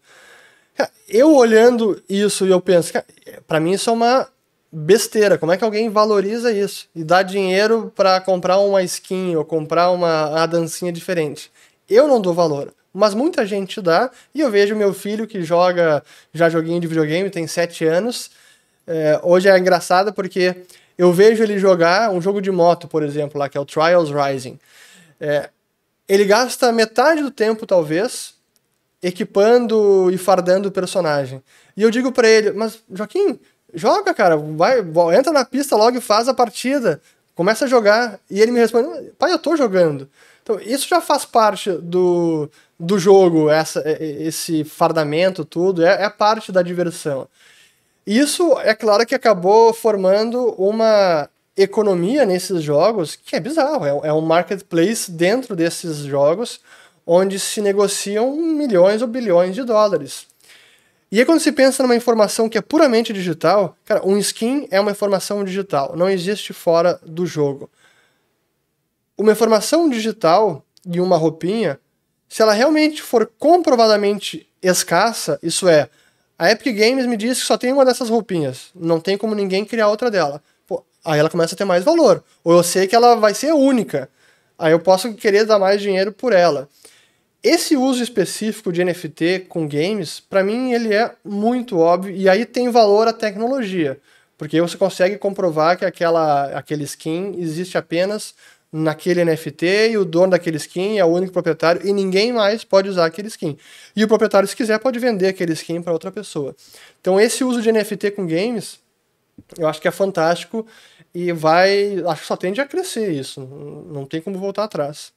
Eu olhando isso e eu penso, para mim isso é uma besteira. Como é que alguém valoriza isso e dá dinheiro para comprar uma skin ou comprar uma, uma dancinha diferente? Eu não dou valor mas muita gente dá. E eu vejo meu filho que joga já joguinho de videogame, tem 7 anos. É, hoje é engraçado porque eu vejo ele jogar um jogo de moto, por exemplo, lá que é o Trials Rising. É, ele gasta metade do tempo, talvez, equipando e fardando o personagem. E eu digo para ele, mas Joaquim, joga, cara, vai, entra na pista logo e faz a partida, começa a jogar. E ele me responde, pai, eu tô jogando. Então, isso já faz parte do, do jogo, essa, esse fardamento, tudo, é, é parte da diversão. Isso, é claro que acabou formando uma economia nesses jogos que é bizarro. É, é um marketplace dentro desses jogos onde se negociam milhões ou bilhões de dólares. E aí, quando se pensa numa informação que é puramente digital, cara, um skin é uma informação digital, não existe fora do jogo. Uma informação digital e uma roupinha se ela realmente for comprovadamente escassa, isso é, a Epic Games me disse que só tem uma dessas roupinhas, não tem como ninguém criar outra dela. Pô, aí ela começa a ter mais valor. Ou eu sei que ela vai ser única, aí eu posso querer dar mais dinheiro por ela. Esse uso específico de NFT com games, para mim ele é muito óbvio e aí tem valor a tecnologia, porque você consegue comprovar que aquela aquele skin existe apenas naquele NFT e o dono daquele skin é o único proprietário e ninguém mais pode usar aquele skin. E o proprietário, se quiser, pode vender aquele skin para outra pessoa. Então, esse uso de NFT com games, eu acho que é fantástico e vai. Acho que só tende a crescer isso. Não tem como voltar atrás.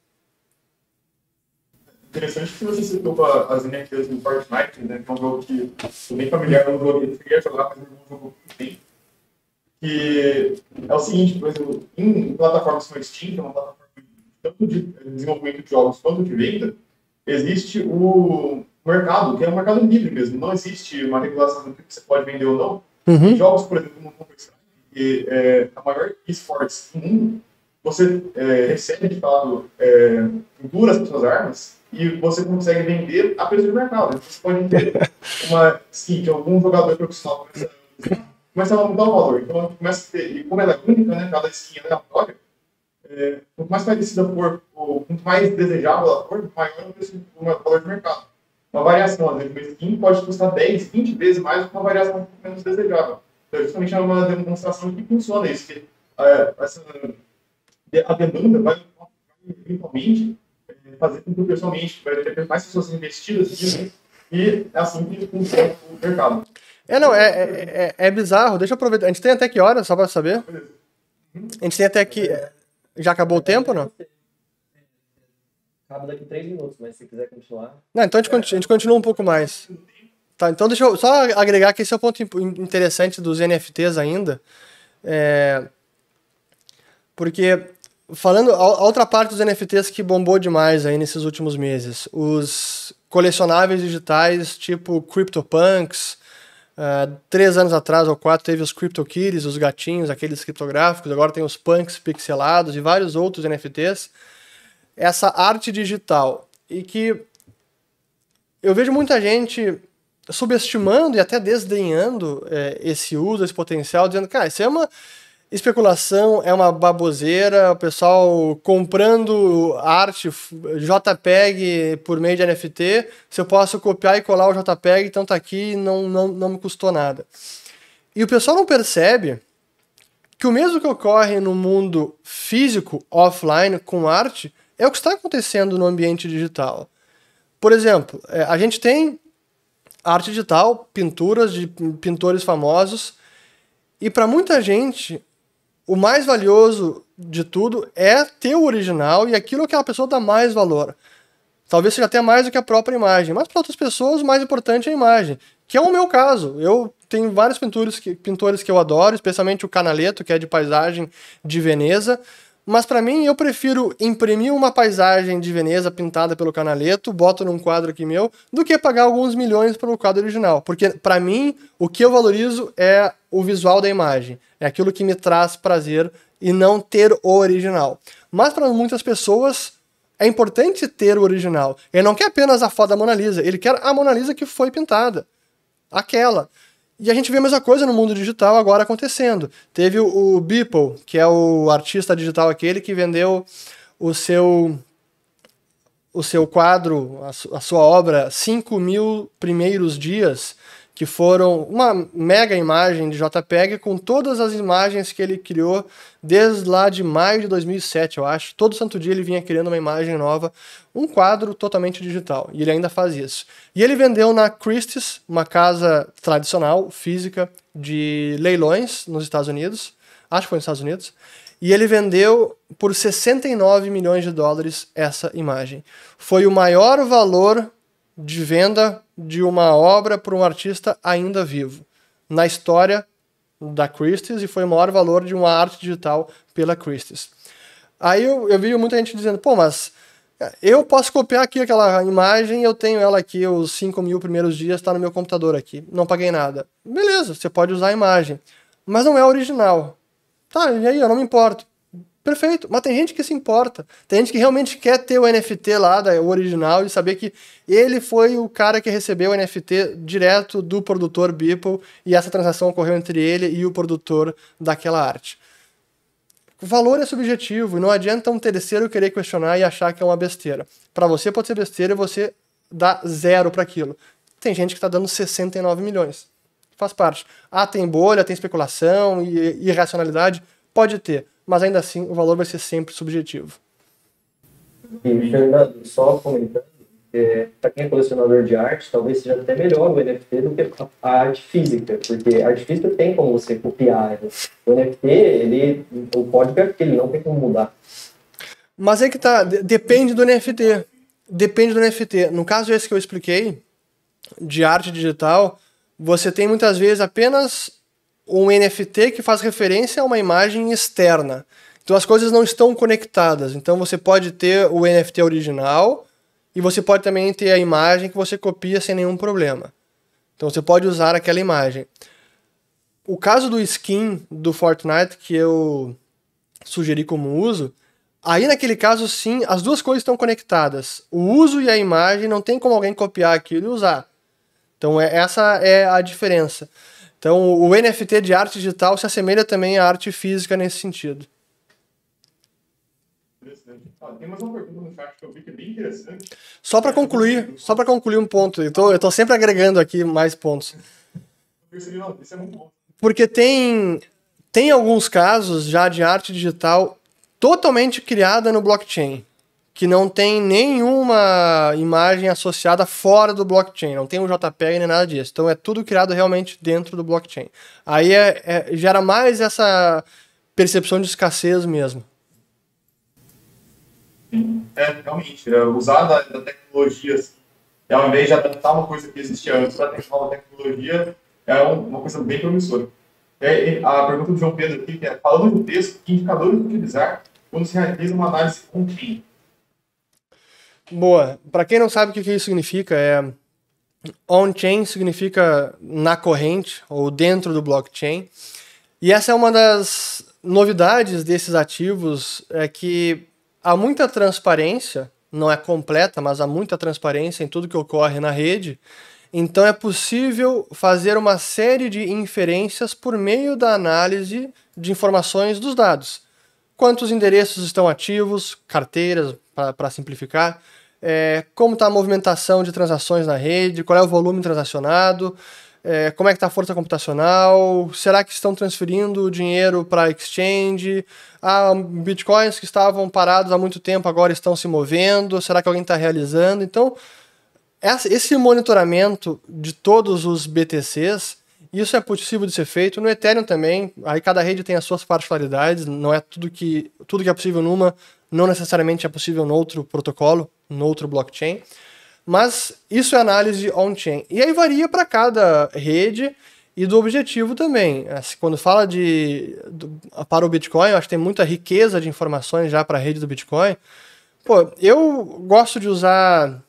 Interessante que você citou as NFTs no Fortnite, né? Que é um jogo que eu nem familiar, eu não joguei, jogar, mas é um jogo bem que é o seguinte, por exemplo, em plataformas como Steam, que é uma plataforma tanto de eh, desenvolvimento de jogos quanto de venda, existe o mercado, que é um mercado livre mesmo. Não existe uma regulação do que você pode vender ou não. Uhum. Em jogos, por exemplo, como o que é a maior esportes do mundo, você é, recebe de fato é, as suas armas e você consegue vender a preço de mercado. Então, você pode ter uma skin de algum jogador profissional começa a mudar o valor. Então, começa a ter, e como ela é única, né, cada skin é aleatória, é, quanto mais parecida for, quanto mais desejável ela for, maior o, preço, do valor de mercado. Uma variação, às vezes, uma skin pode custar 10, 20 vezes mais do que uma variação menos desejável. Então, é justamente é uma demonstração de que funciona isso, que a, é, essa, a demanda vai eventualmente é, fazer com que, pessoalmente, vai ter mais pessoas investidas e é assim que funciona o mercado. É, não, é, é, é, é, bizarro. Deixa eu aproveitar. A gente tem até que hora, só pra saber? A gente tem até que. Já acabou o tempo, não? Acaba daqui 3 minutos, mas se quiser continuar. Não, então a gente, continua, a gente continua um pouco mais. Tá, então deixa eu só agregar que esse é o ponto interessante dos NFTs ainda. É... Porque, falando, a outra parte dos NFTs que bombou demais aí nesses últimos meses, os colecionáveis digitais tipo CryptoPunks, ah, três anos atrás ou quatro teve os CryptoKitties, os gatinhos, aqueles criptográficos, agora tem os punks pixelados e vários outros NFTs. Essa arte digital e que eu vejo muita gente subestimando e até desdenhando é, esse uso, esse potencial, dizendo, cara, isso é uma especulação é uma baboseira, o pessoal comprando arte JPEG por meio de NFT, se eu posso copiar e colar o JPEG, então tá aqui, não, não, não me custou nada. E o pessoal não percebe que o mesmo que ocorre no mundo físico, offline, com arte, é o que está acontecendo no ambiente digital. Por exemplo, é, a gente tem arte digital, pinturas de pintores famosos, e para muita gente, o mais valioso de tudo é ter o original e aquilo que a pessoa dá mais valor. Talvez seja até mais do que a própria imagem, mas para outras pessoas o mais importante é a imagem, que é o meu caso. Eu tenho vários pintores que, pintores que eu adoro, especialmente o Canaletto, que é de paisagem de Veneza, mas para mim eu prefiro imprimir uma paisagem de Veneza pintada pelo Canaletto, boto num quadro aqui meu, do que pagar alguns milhões pelo quadro original, porque para mim o que eu valorizo é o visual da imagem. É aquilo que me traz prazer e não ter o original. Mas para muitas pessoas é importante ter o original. Ele não quer apenas a foto da Mona Lisa, ele quer a Mona Lisa que foi pintada. Aquela. E a gente vê a mesma coisa no mundo digital agora acontecendo. Teve o, Beeple, que é o artista digital aquele que vendeu o seu o seu quadro, a, su, a sua obra, 5 mil primeiros dias que foram uma mega imagem de JPEG com todas as imagens que ele criou desde lá de maio de 2007, eu acho. Todo santo dia ele vinha criando uma imagem nova, um quadro totalmente digital, e ele ainda faz isso. E ele vendeu na Christie's, uma casa tradicional, física, de leilões nos Estados Unidos, acho que foi nos Estados Unidos, e ele vendeu por 69 milhões de dólares essa imagem. Foi o maior valor de venda de uma obra para um artista ainda vivo na história da Christie's e foi o maior valor de uma arte digital pela Christie's. Aí eu, eu vi muita gente dizendo, pô, mas é, eu posso copiar aqui aquela imagem, eu tenho ela aqui, os 5 mil primeiros dias está no meu computador aqui, não paguei nada. Beleza, você pode usar a imagem, mas não é original. Tá, e aí eu não me importo. Perfeito, mas tem gente que se importa. Tem gente que realmente quer ter o NFT lá, o original, e saber que ele foi o cara que recebeu o NFT direto do produtor Beeple e essa transação ocorreu entre ele e o produtor daquela arte. O valor é subjetivo e não adianta um terceiro querer questionar e achar que é uma besteira. Para você pode ser besteira e você dá zero para aquilo. Tem gente que está dando 69 milhões. Faz parte. Ah, tem bolha, tem especulação e irracionalidade? Pode ter mas ainda assim o valor vai ser sempre subjetivo. E, só comentando, é, para quem é colecionador de arte, talvez seja até melhor o NFT do que a arte física, porque a arte física tem como você copiar. Né? O NFT, ele, o código é aquele, não tem como mudar. Mas é que tá, depende do NFT. Depende do NFT. No caso esse que eu expliquei, de arte digital, você tem muitas vezes apenas um NFT que faz referência a uma imagem externa. Então as coisas não estão conectadas. Então você pode ter o NFT original e você pode também ter a imagem que você copia sem nenhum problema. Então você pode usar aquela imagem. O caso do skin do Fortnite que eu sugeri como uso, aí naquele caso sim, as duas coisas estão conectadas. O uso e a imagem não tem como alguém copiar aquilo e usar. Então é, essa é a diferença. Então, o NFT de arte digital se assemelha também à arte física nesse sentido. tem mais uma pergunta no chat que eu vi que é bem interessante. Só para concluir, só para concluir um ponto, eu tô, eu tô sempre agregando aqui mais pontos. É Porque tem, tem alguns casos já de arte digital totalmente criada no blockchain que não tem nenhuma imagem associada fora do blockchain, não tem um JPEG nem nada disso. Então é tudo criado realmente dentro do blockchain. Aí é, é, gera mais essa percepção de escassez mesmo. É, realmente, é, usar da, da tecnologia, assim, é, ao invés de adaptar uma coisa que existia antes para a nova tecnologia, é um, uma coisa bem promissora. É, a pergunta do João Pedro aqui, que é, falando do texto, que indicadores utilizar quando se realiza uma análise com quem. Boa. Para quem não sabe o que isso significa, é on-chain significa na corrente ou dentro do blockchain. E essa é uma das novidades desses ativos é que há muita transparência, não é completa, mas há muita transparência em tudo que ocorre na rede. Então é possível fazer uma série de inferências por meio da análise de informações dos dados. Quantos endereços estão ativos, carteiras, para simplificar, é, como está a movimentação de transações na rede, qual é o volume transacionado, é, como é que está a força computacional, será que estão transferindo dinheiro para exchange, Há ah, bitcoins que estavam parados há muito tempo agora estão se movendo, será que alguém está realizando? Então, esse monitoramento de todos os BTCs, isso é possível de ser feito no Ethereum também. Aí cada rede tem as suas particularidades, não é tudo que tudo que é possível numa não necessariamente é possível no outro protocolo, no outro blockchain. Mas isso é análise on-chain. E aí varia para cada rede e do objetivo também. É, quando fala de do, para o Bitcoin, eu acho que tem muita riqueza de informações já para a rede do Bitcoin. Pô, eu gosto de usar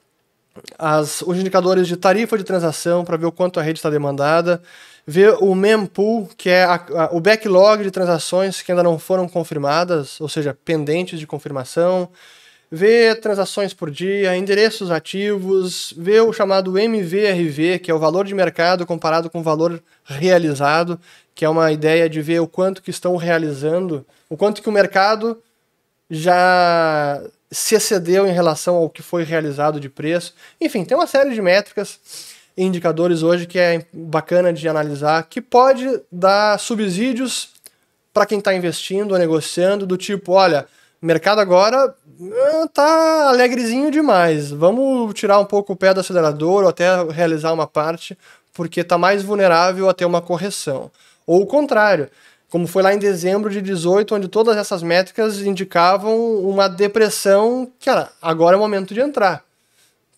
as, os indicadores de tarifa de transação para ver o quanto a rede está demandada ver o mempool, que é a, a, o backlog de transações que ainda não foram confirmadas, ou seja, pendentes de confirmação, ver transações por dia, endereços ativos, ver o chamado MVRV, que é o valor de mercado comparado com o valor realizado, que é uma ideia de ver o quanto que estão realizando, o quanto que o mercado já se excedeu em relação ao que foi realizado de preço. Enfim, tem uma série de métricas indicadores hoje que é bacana de analisar, que pode dar subsídios para quem está investindo ou negociando, do tipo, olha, mercado agora tá alegrezinho demais, vamos tirar um pouco o pé do acelerador ou até realizar uma parte, porque está mais vulnerável a ter uma correção. Ou o contrário, como foi lá em dezembro de 18, onde todas essas métricas indicavam uma depressão, cara, agora é o momento de entrar.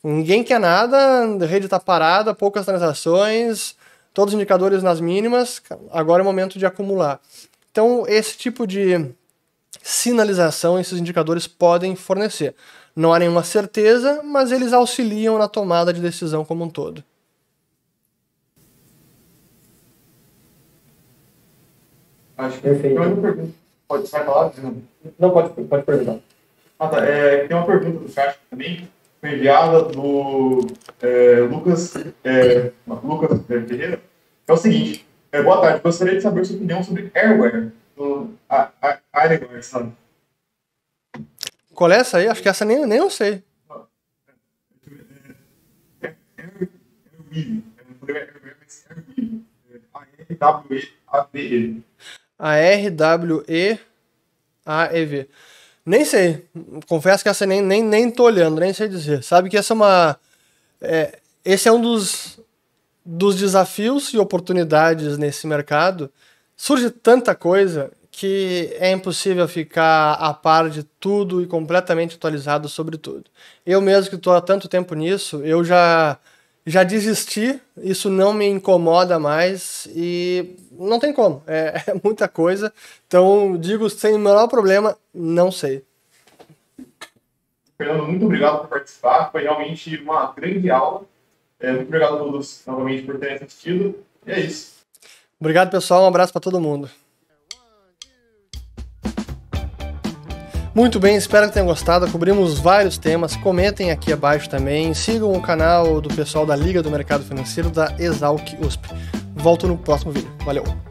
Ninguém quer nada, a rede está parada, poucas transações, todos os indicadores nas mínimas, agora é o momento de acumular. Então, esse tipo de sinalização esses indicadores podem fornecer. Não há nenhuma certeza, mas eles auxiliam na tomada de decisão como um todo. Acho Perfeito. Pode, uma pergunta. Pode, vai falar? Não, pode, pode perguntar. Ah, tá. É, tem uma pergunta do chat também pegada do é, Lucas, é, Lucas Ferreira é o seguinte. É, boa tarde, gostaria de saber sua opinião sobre Airware, do a, a, Airware, sabe? Qual é essa aí? Acho que essa nem, nem eu sei. A R-W-E-A-E-V. Nem sei. Confesso que essa nem, nem, nem tô olhando, nem sei dizer. Sabe que essa é uma. É, esse é um dos, dos desafios e oportunidades nesse mercado. Surge tanta coisa que é impossível ficar a par de tudo e completamente atualizado sobre tudo. Eu mesmo que estou há tanto tempo nisso, eu já já desisti, isso não me incomoda mais e não tem como, é, é muita coisa. Então, digo sem o menor problema, não sei. Fernando, muito obrigado por participar. Foi realmente uma grande aula. É, muito obrigado a todos novamente por terem assistido. E é isso. Obrigado, pessoal. Um abraço para todo mundo. Muito bem, espero que tenham gostado. Cobrimos vários temas. Comentem aqui abaixo também. Sigam o canal do pessoal da Liga do Mercado Financeiro da Exalc USP. Volto no próximo vídeo. Valeu!